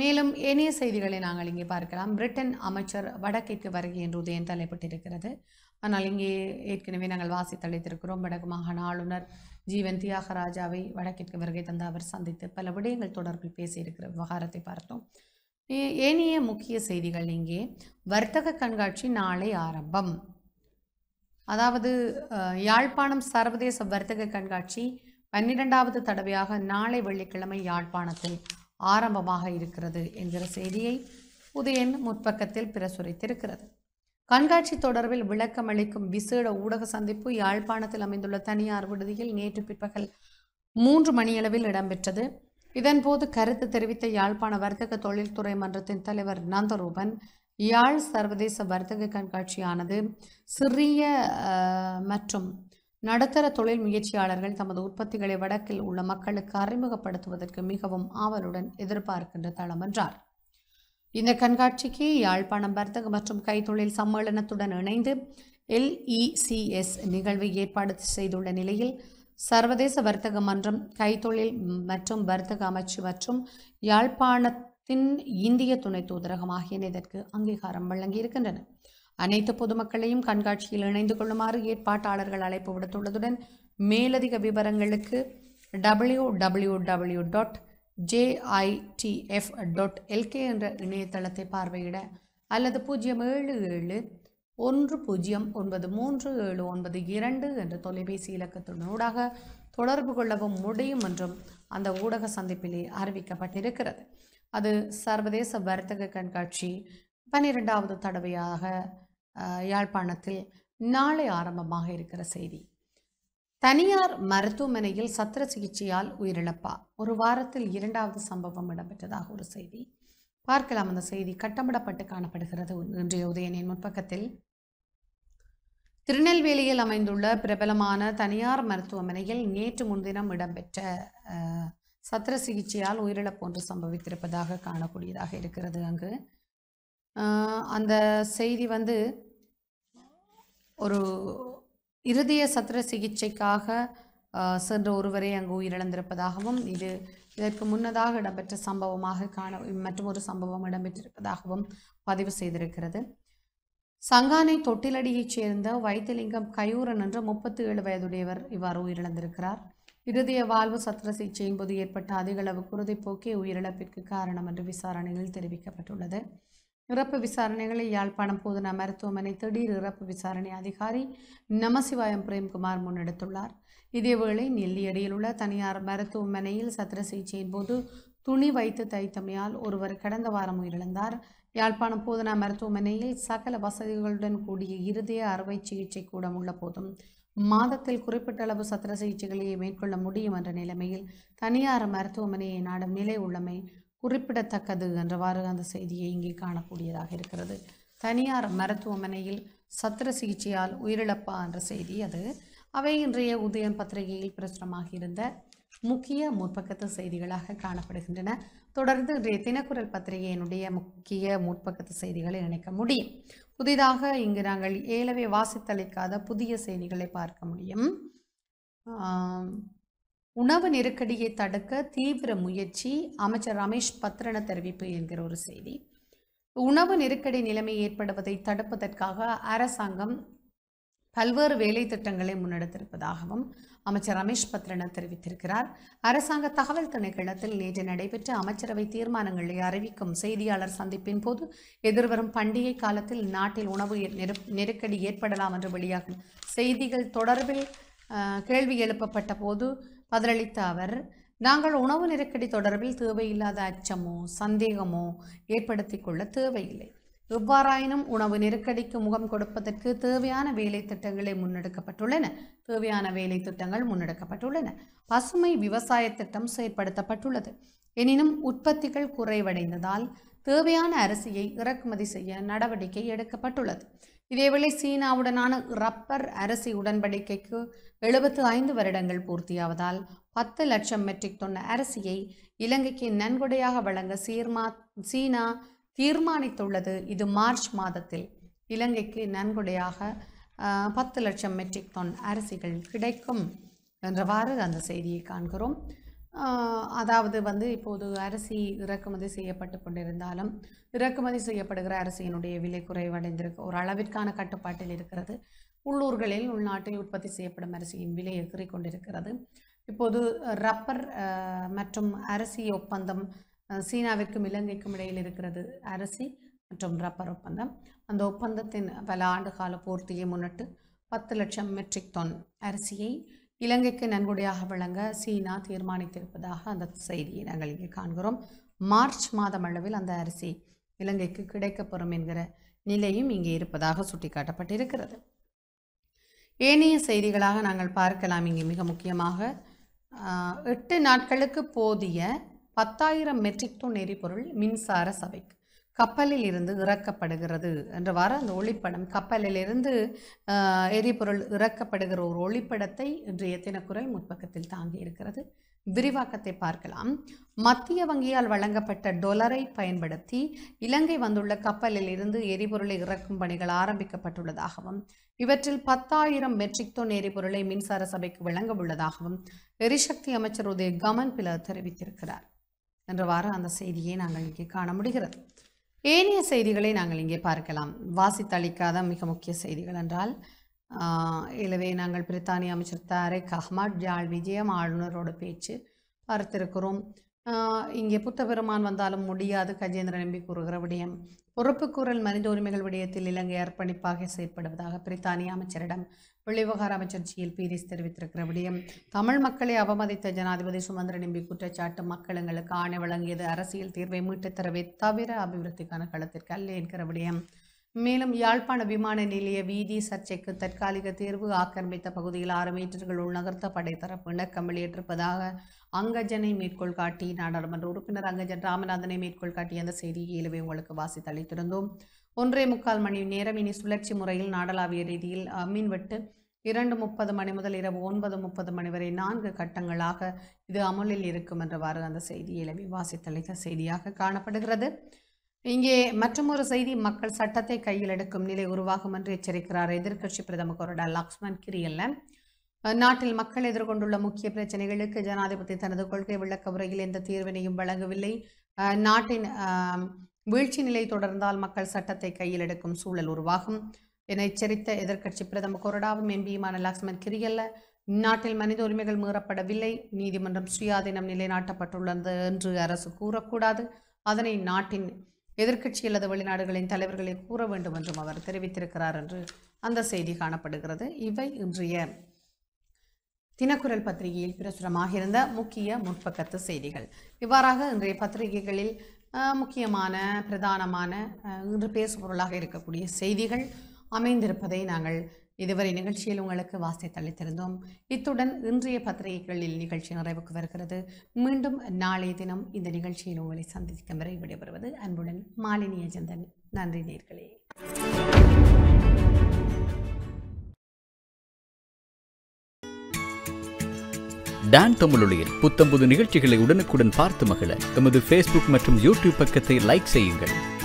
S1: மேலும் ஏனைய செய்திகளை நாங்கள் இங்கே பார்க்கலாம் பிரிட்டன் அமைச்சர் வடக்கைக்கு வருகை என்று உதயம் தலைப்பட்டிருக்கிறது ஆனால் இங்கே ஏற்கனவே நாங்கள் வாசித்தளித்திருக்கிறோம் வடக்கு மாகாண ஆளுநர் ஜீவன் தியாகராஜாவை வடக்கிற்கு வருகை தந்த அவர் சந்தித்து பல விடயங்கள் தொடர்பில் பேசியிருக்கிற விவகாரத்தை பார்த்தோம் ஏனைய முக்கிய செய்திகள் இங்கே வர்த்தக கண்காட்சி நாளை ஆரம்பம் அதாவது யாழ்ப்பாணம் சர்வதேச வர்த்தக கண்காட்சி பன்னிரெண்டாவது தடவையாக நாளை வெள்ளிக்கிழமை யாழ்ப்பாணத்தில் ஆரம்பமாக இருக்கிறது என்கிற செய்தியை உதயன் முற்பக்கத்தில் பிரசுரித்திருக்கிறது கண்காட்சி தொடர்பில் விளக்கமளிக்கும் விசேட ஊடக சந்திப்பு யாழ்ப்பாணத்தில் அமைந்துள்ள தனியார் விடுதியில் நேற்று பிற்பகல் மூன்று மணியளவில் இடம்பெற்றது இதன்போது கருத்து தெரிவித்த யாழ்ப்பாண வர்த்தக தொழில்துறை மன்றத்தின் தலைவர் நந்தரூபன் யாழ் சர்வதேச வர்த்தக கண்காட்சியானது சிறிய மற்றும் நடுத்தர தொழில் முயற்சியாளர்கள் தமது உற்பத்திகளை வடக்கில் உள்ள மக்களுக்கு அறிமுகப்படுத்துவதற்கு மிகவும் ஆவலுடன் எதிர்பார்க்கின்ற தளம் என்றார் இந்த கண்காட்சிக்கு யாழ்ப்பாணம் வர்த்தகம் மற்றும் கைத்தொழில் சம்மேளனத்துடன் இணைந்து எல்இசிஎஸ் e நிகழ்வை ஏற்பாடு செய்துள்ள நிலையில் சர்வதேச வர்த்தக மன்றம் கைத்தொழில் மற்றும் வர்த்தக அமைச்சு மற்றும் யாழ்ப்பாணத்தின் இந்திய துணை தூதரகம் ஆகியன இதற்கு அங்கீகாரம் வழங்கியிருக்கின்றன அனைத்து பொதுமக்களையும் கண்காட்சியில் இணைந்து கொள்ளுமாறு ஏற்பாட்டாளர்கள் அழைப்பு விடுத்துள்ளதுடன் மேலதிக விவரங்களுக்கு W W W dot JITF dot LK என்ற இணையதளத்தை பார்வையிட அல்லது பூஜ்ஜியம் ஏழு ஏழு ஒன்று பூஜ்ஜியம் ஒன்பது மூன்று ஏழு ஒன்பது இரண்டு என்ற தொலைபேசி இலக்கத்தினூடாக தொடர்பு கொள்ளவும் முடியும் என்றும் அந்த ஊடக சந்திப்பிலே அறிவிக்கப்பட்டிருக்கிறது அது சர்வதேச வர்த்தக கண்காட்சி பன்னிரெண்டாவது தடவையாக யாழ்ப்பாணத்தில் நாளை ஆரம்பமாக இருக்கிற செய்தி தனியார் மருத்துவமனையில் சத்திர சிகிச்சையால் உயிரிழப்பா ஒரு வாரத்தில் இரண்டாவது சம்பவம் இடம்பெற்றதாக ஒரு செய்தி பார்க்கலாம் அந்த செய்தி கட்டமிடப்பட்டு காணப்படுகிறது இன்றைய உதயனின் முற்பக்கத்தில் திருநெல்வேலியில் அமைந்துள்ள பிரபலமான தனியார் மருத்துவமனையில் நேற்று முன்தினம் இடம்பெற்ற சத்திர சிகிச்சையால் உயிரிழப்பு ஒன்று சம்பவித்திருப்பதாக காணக்கூடியதாக இருக்கிறது அங்கு அந்த செய்தி வந்து ஒரு இருதய சத்திர சிகிச்சைக்காக சென்ற ஒருவரை அங்கு உயிரிழந்திருப்பதாகவும் இது இதற்கு முன்னதாக இடம்பெற்ற சம்பவமாக காண மற்றும் ஒரு சம்பவம் இடம்பெற்றிருப்பதாகவும் பதிவு செய்திருக்கிறது சங்கானை தொட்டிலடியைச் சேர்ந்த வைத்தியலிங்கம் கையூரன் என்ற முப்பத்தி ஏழு வயதுடையவர் இவ்வாறு உயிரிழந்திருக்கிறார் இருதய வாழ்வு சத்திர சிகிச்சையின் போது ஏற்பட்ட அதிகளவு குருதிப்போக்கே உயிரிழப்பிற்கு காரணம் என்று விசாரணையில் தெரிவிக்கப்பட்டுள்ளது இறப்பு விசாரணைகளை யாழ்ப்பாணம் போதனா மருத்துவமனை திடீர் இறப்பு விசாரணை அதிகாரி நமசிவாயம் பிரேம்குமார் முன்னெடுத்துள்ளார் இதேவேளை நெல்லியடியில் உள்ள தனியார் மருத்துவமனையில் சத்திர சிகிச்சையின் போது துணி வைத்து தைத்தமையால் ஒருவர் கடந்த வாரம் உயிரிழந்தார் யாழ்ப்பாணம் போதனா மருத்துவமனையில் சகல வசதிகளுடன் கூடிய இருதய அறுவை சிகிச்சை கூடம் உள்ள போதும் மாதத்தில் குறிப்பிட்ட அளவு சத்திர சிகிச்சைகளையே மேற்கொள்ள முடியும் என்ற நிலைமையில் தனியார் மருத்துவமனையை நாடும் நிலை உள்ளமை குறிப்பிடத்தக்கது என்றவாறு அந்த செய்தியை இங்கே காணக்கூடியதாக இருக்கிறது தனியார் மருத்துவமனையில் சத்திர சிகிச்சையால் உயிரிழப்பா என்ற செய்தி அது அவை இன்றைய உதயம் பத்திரிகையில் பிரசுரமாக இருந்த முக்கிய முற்பக்கத்து செய்திகளாக காணப்படுகின்றன தொடர்ந்து இன்றைய தினக்குரல் பத்திரிகையினுடைய முக்கிய முற்பக்கத்து செய்திகளை இணைக்க முடியும் புதிதாக இங்கு நாங்கள் ஏலவே வாசித்தளிக்காத புதிய செய்திகளை பார்க்க முடியும் உணவு நெருக்கடியை தடுக்க தீவிர முயற்சி அமைச்சர் ரமேஷ் பத்ரன தெரிவிப்பு என்கிற ஒரு செய்தி உணவு நெருக்கடி நிலைமை ஏற்படுவதை தடுப்பதற்காக அரசாங்கம் பல்வேறு வேலை திட்டங்களை முன்னெடுத்திருப்பதாகவும் அமைச்சர் ரமேஷ் பத்ரன தெரிவித்திருக்கிறார் அரசாங்க தகவல் திணைக்களத்தில் நேற்று நடைபெற்ற அமைச்சரவை தீர்மானங்களை அறிவிக்கும் செய்தியாளர் சந்திப்பின் போது எதிர்வரும் பண்டிகை காலத்தில் நாட்டில் உணவு நெருக்கடி ஏற்படலாம் என்று வெளியாகும் செய்திகள் தொடர்பில் கேள்வி எழுப்பப்பட்ட போது பதிலளித்த அவர் நாங்கள் உணவு நெருக்கடி தொடர்பில் தேவையில்லாத அச்சமோ சந்தேகமோ ஏற்படுத்தி கொள்ள தேவையில்லை எவ்வாறாயினும் உணவு நெருக்கடிக்கு முகம் கொடுப்பதற்கு தேவையான வேலை திட்டங்களை முன்னெடுக்கப்பட்டுள்ளன தேவையான வேலை திட்டங்கள் முன்னெடுக்கப்பட்டுள்ளன பசுமை விவசாய திட்டம் செயற்படுத்தப்பட்டுள்ளது எனினும் உற்பத்திகள் குறைவடைந்ததால் தேவையான அரிசியை இறக்குமதி செய்ய நடவடிக்கை எடுக்கப்பட்டுள்ளது இதேவேளை சீனாவுடனான ரப்பர் அரிசி உடன்படிக்கைக்கு எழுபத்து ஐந்து வருடங்கள் பூர்த்தியாவதால் பத்து லட்சம் மெட்ரிக் டன் அரிசியை இலங்கைக்கு நன்கொடையாக வழங்க சீர்மா சீனா தீர்மானித்துள்ளது இது மார்ச் மாதத்தில் இலங்கைக்கு நன்கொடையாக பத்து லட்சம் மெட்ரிக் டன் அரிசிகள் கிடைக்கும் என்றவாறு அந்த செய்தியை காண்கிறோம் அதாவது வந்து இப்போது அரிசி இறக்குமதி செய்யப்பட்டு கொண்டிருந்தாலும் இறக்குமதி செய்யப்படுகிற அரிசியினுடைய விலை குறைவடைந்திருக்கு ஒரு அளவிற்கான கட்டுப்பாட்டில் இருக்கிறது உள்ளூர்களில் உள்நாட்டில் உற்பத்தி செய்யப்படும் அரிசியின் விலை எகிறி கொண்டிருக்கிறது இப்போது ரப்பர் மற்றும் அரிசி ஒப்பந்தம் சீனாவிற்கும் இலங்கைக்கும் இடையில் இருக்கிறது அரிசி மற்றும் ரப்பர் ஒப்பந்தம் அந்த ஒப்பந்தத்தின் பல ஆண்டுகால பூர்த்தியை முன்னிட்டு பத்து லட்சம் மெட்ரிக் டன் அரிசியை இலங்கைக்கு நன்கொடையாக வழங்க சீனா தீர்மானித்திருப்பதாக அந்த செய்தியை நாங்கள் இங்கே காண்கிறோம் மார்ச் மாதம் அளவில் அந்த அரிசி இலங்கைக்கு கிடைக்கப்பெறும் என்கிற நிலையும் இங்கே இருப்பதாக சுட்டிக்காட்டப்பட்டிருக்கிறது ஏனைய செய்திகளாக நாங்கள் பார்க்கலாம் இங்கே மிக முக்கியமாக எட்டு நாட்களுக்கு போதிய பத்தாயிரம் மெட்ரிக் டன் எரிபொருள் மின்சார சபைக்கு கப்பலில் இருந்து இறக்கப்படுகிறது என்றவாறு அந்த ஒளிப்படம் கப்பலிலிருந்து எரிபொருள் இறக்கப்படுகிற ஒரு ஒளிப்படத்தை இன்றைய தினக்குரல் முற்பக்கத்தில் தாங்கி இருக்கிறது விரிவாக்கத்தை பார்க்கலாம் மத்திய வங்கியால் வழங்கப்பட்ட டொலரை பயன்படுத்தி இலங்கை வந்துள்ள கப்பலில் இருந்து எரிபொருளை இறக்கும் பணிகள் ஆரம்பிக்கப்பட்டுள்ளதாகவும் இவற்றில் பத்தாயிரம் மெட்ரிக் டன் எரிபொருளை மின்சார சபைக்கு வழங்க உள்ளதாகவும் எரிசக்தி அமைச்சர் உதய கமன் பில தெரிவித்திருக்கிறார் என்றவாறு அந்த செய்தியை நாங்கள் இங்கே காண முடிகிறது ஏனைய செய்திகளை நாங்கள் இங்கே பார்க்கலாம் வாசித்தளிக்காத மிக முக்கிய செய்திகள் என்றால் எனவே நாங்கள் பிரித்தானிய அமைச்சர் தாரேக் அஹ்மத் ஜால் விஜயம் ஆளுநரோட பேச்சு பார்த்திருக்கிறோம் இங்கே புத்தபெருமான் வந்தாலும் முடியாது கஜேந்திர நம்பி கூறுகிற விடயம் பொறுப்புக்கூறல் மனித உரிமைகள் விடயத்தில் இலங்கை அர்ப்பணிப்பாக செயற்படுவதாக பிரித்தானிய அமைச்சரிடம் வெளிவகார அமைச்சர் ஜியில் பீரிஸ் தெரிவித்திருக்கிற விடயம் தமிழ் மக்களை அவமதித்த ஜனாதிபதி சுமந்திர நம்பி குற்றச்சாட்டு மக்கள் எங்களுக்கு ஆணை வழங்கியது அரசியல் தீர்வை மீட்டுத் தரவே தவிர அபிவிருத்திக்கான களத்திற்கு அல்ல என்கிற விடயம் மேலும் யாழ்ப்பாண விமான நிலைய வீதி சர்ச்சைக்கு தற்காலிக தேர்வு ஆக்கிரமித்த பகுதியில் ஆறு மீட்டர்கள் உள்நகர்த்த இணக்கம் கம்பளியிட்டிருப்பதாக அங்கஜனை மேற்கோள் காட்டி நாடாளுமன்ற உறுப்பினர் அங்கஜன் ராமநாதனை மேற்கோள் காட்டி அந்த செய்தி இயலவே உங்களுக்கு அளித்திருந்தோம் ஒன்றே முக்கால் மணி நேரம் இனி சுழற்சி முறையில் நாடளாவிய ரீதியில் வெட்டு இரண்டு முப்பது மணி முதல் இரவு ஒன்பது முப்பது மணி வரை நான்கு கட்டங்களாக இது அமலில் இருக்கும் என்றவாறு அந்த செய்தி இளவி வாசித்தளித்த செய்தியாக காணப்படுகிறது இங்கே மற்றொரு செய்தி மக்கள் சட்டத்தை கையில் எடுக்கும் நிலை உருவாகும் என்று எச்சரிக்கிறார் எதிர்க்கட்சி பிரதம கொரோடா லக்ஷ்மண் கிரியல்ல நாட்டில் மக்கள் எதிர்கொண்டுள்ள முக்கிய பிரச்சனைகளுக்கு ஜனாதிபதி தனது கொள்கை விளக்க உரையில் எந்த தீர்வினையும் வழங்கவில்லை நாட்டின் வீழ்ச்சி நிலை தொடர்ந்தால் மக்கள் சட்டத்தை கையில் எடுக்கும் சூழல் உருவாகும் என எச்சரித்த எதிர்க்கட்சி பிரதம கொரடாவும் எம்பியுமான லக்ஷ்மண் கிரியல்ல நாட்டில் மனித உரிமைகள் மீறப்படவில்லை நீதிமன்றம் சுயாதீனம் நிலைநாட்டப்பட்டுள்ளது என்று அரசு கூறக்கூடாது அதனை நாட்டின் எதிர்க்கட்சி அல்லது வெளிநாடுகளின் தலைவர்களை கூற வேண்டும் என்றும் அவர் தெரிவித்திருக்கிறார் என்று அந்த செய்தி காணப்படுகிறது இவை இன்றைய தினக்குரல் பத்திரிகையில் பிரசுரமாக இருந்த முக்கிய முற்பக்கத்து செய்திகள் இவ்வாறாக இன்றைய பத்திரிகைகளில் முக்கியமான பிரதானமான இன்று பேசுபொருளாக இருக்கக்கூடிய செய்திகள் அமைந்திருப்பதை நாங்கள் இதுவரை நிகழ்ச்சியில் உங்களுக்கு வாசை தளித்திருந்தோம் இத்துடன் இன்றைய பத்திரிகைகளில் நிகழ்ச்சி நிறைவுக்கு வருகிறது மீண்டும் நாளைய தினம் இந்த நிகழ்ச்சியில் உங்களை சந்திக்கும் வரை விடைபெறுவது அன்புடன் மாலினி அஜந்தன் நன்றி நேர்களே டான் தமிழொலியில் புத்தம்புது நிகழ்ச்சிகளை உடனுக்குடன் பார்த்து மகிழ எமது ஃபேஸ்புக் மற்றும் யூடியூப் பக்கத்தை லைக் செய்யுங்கள்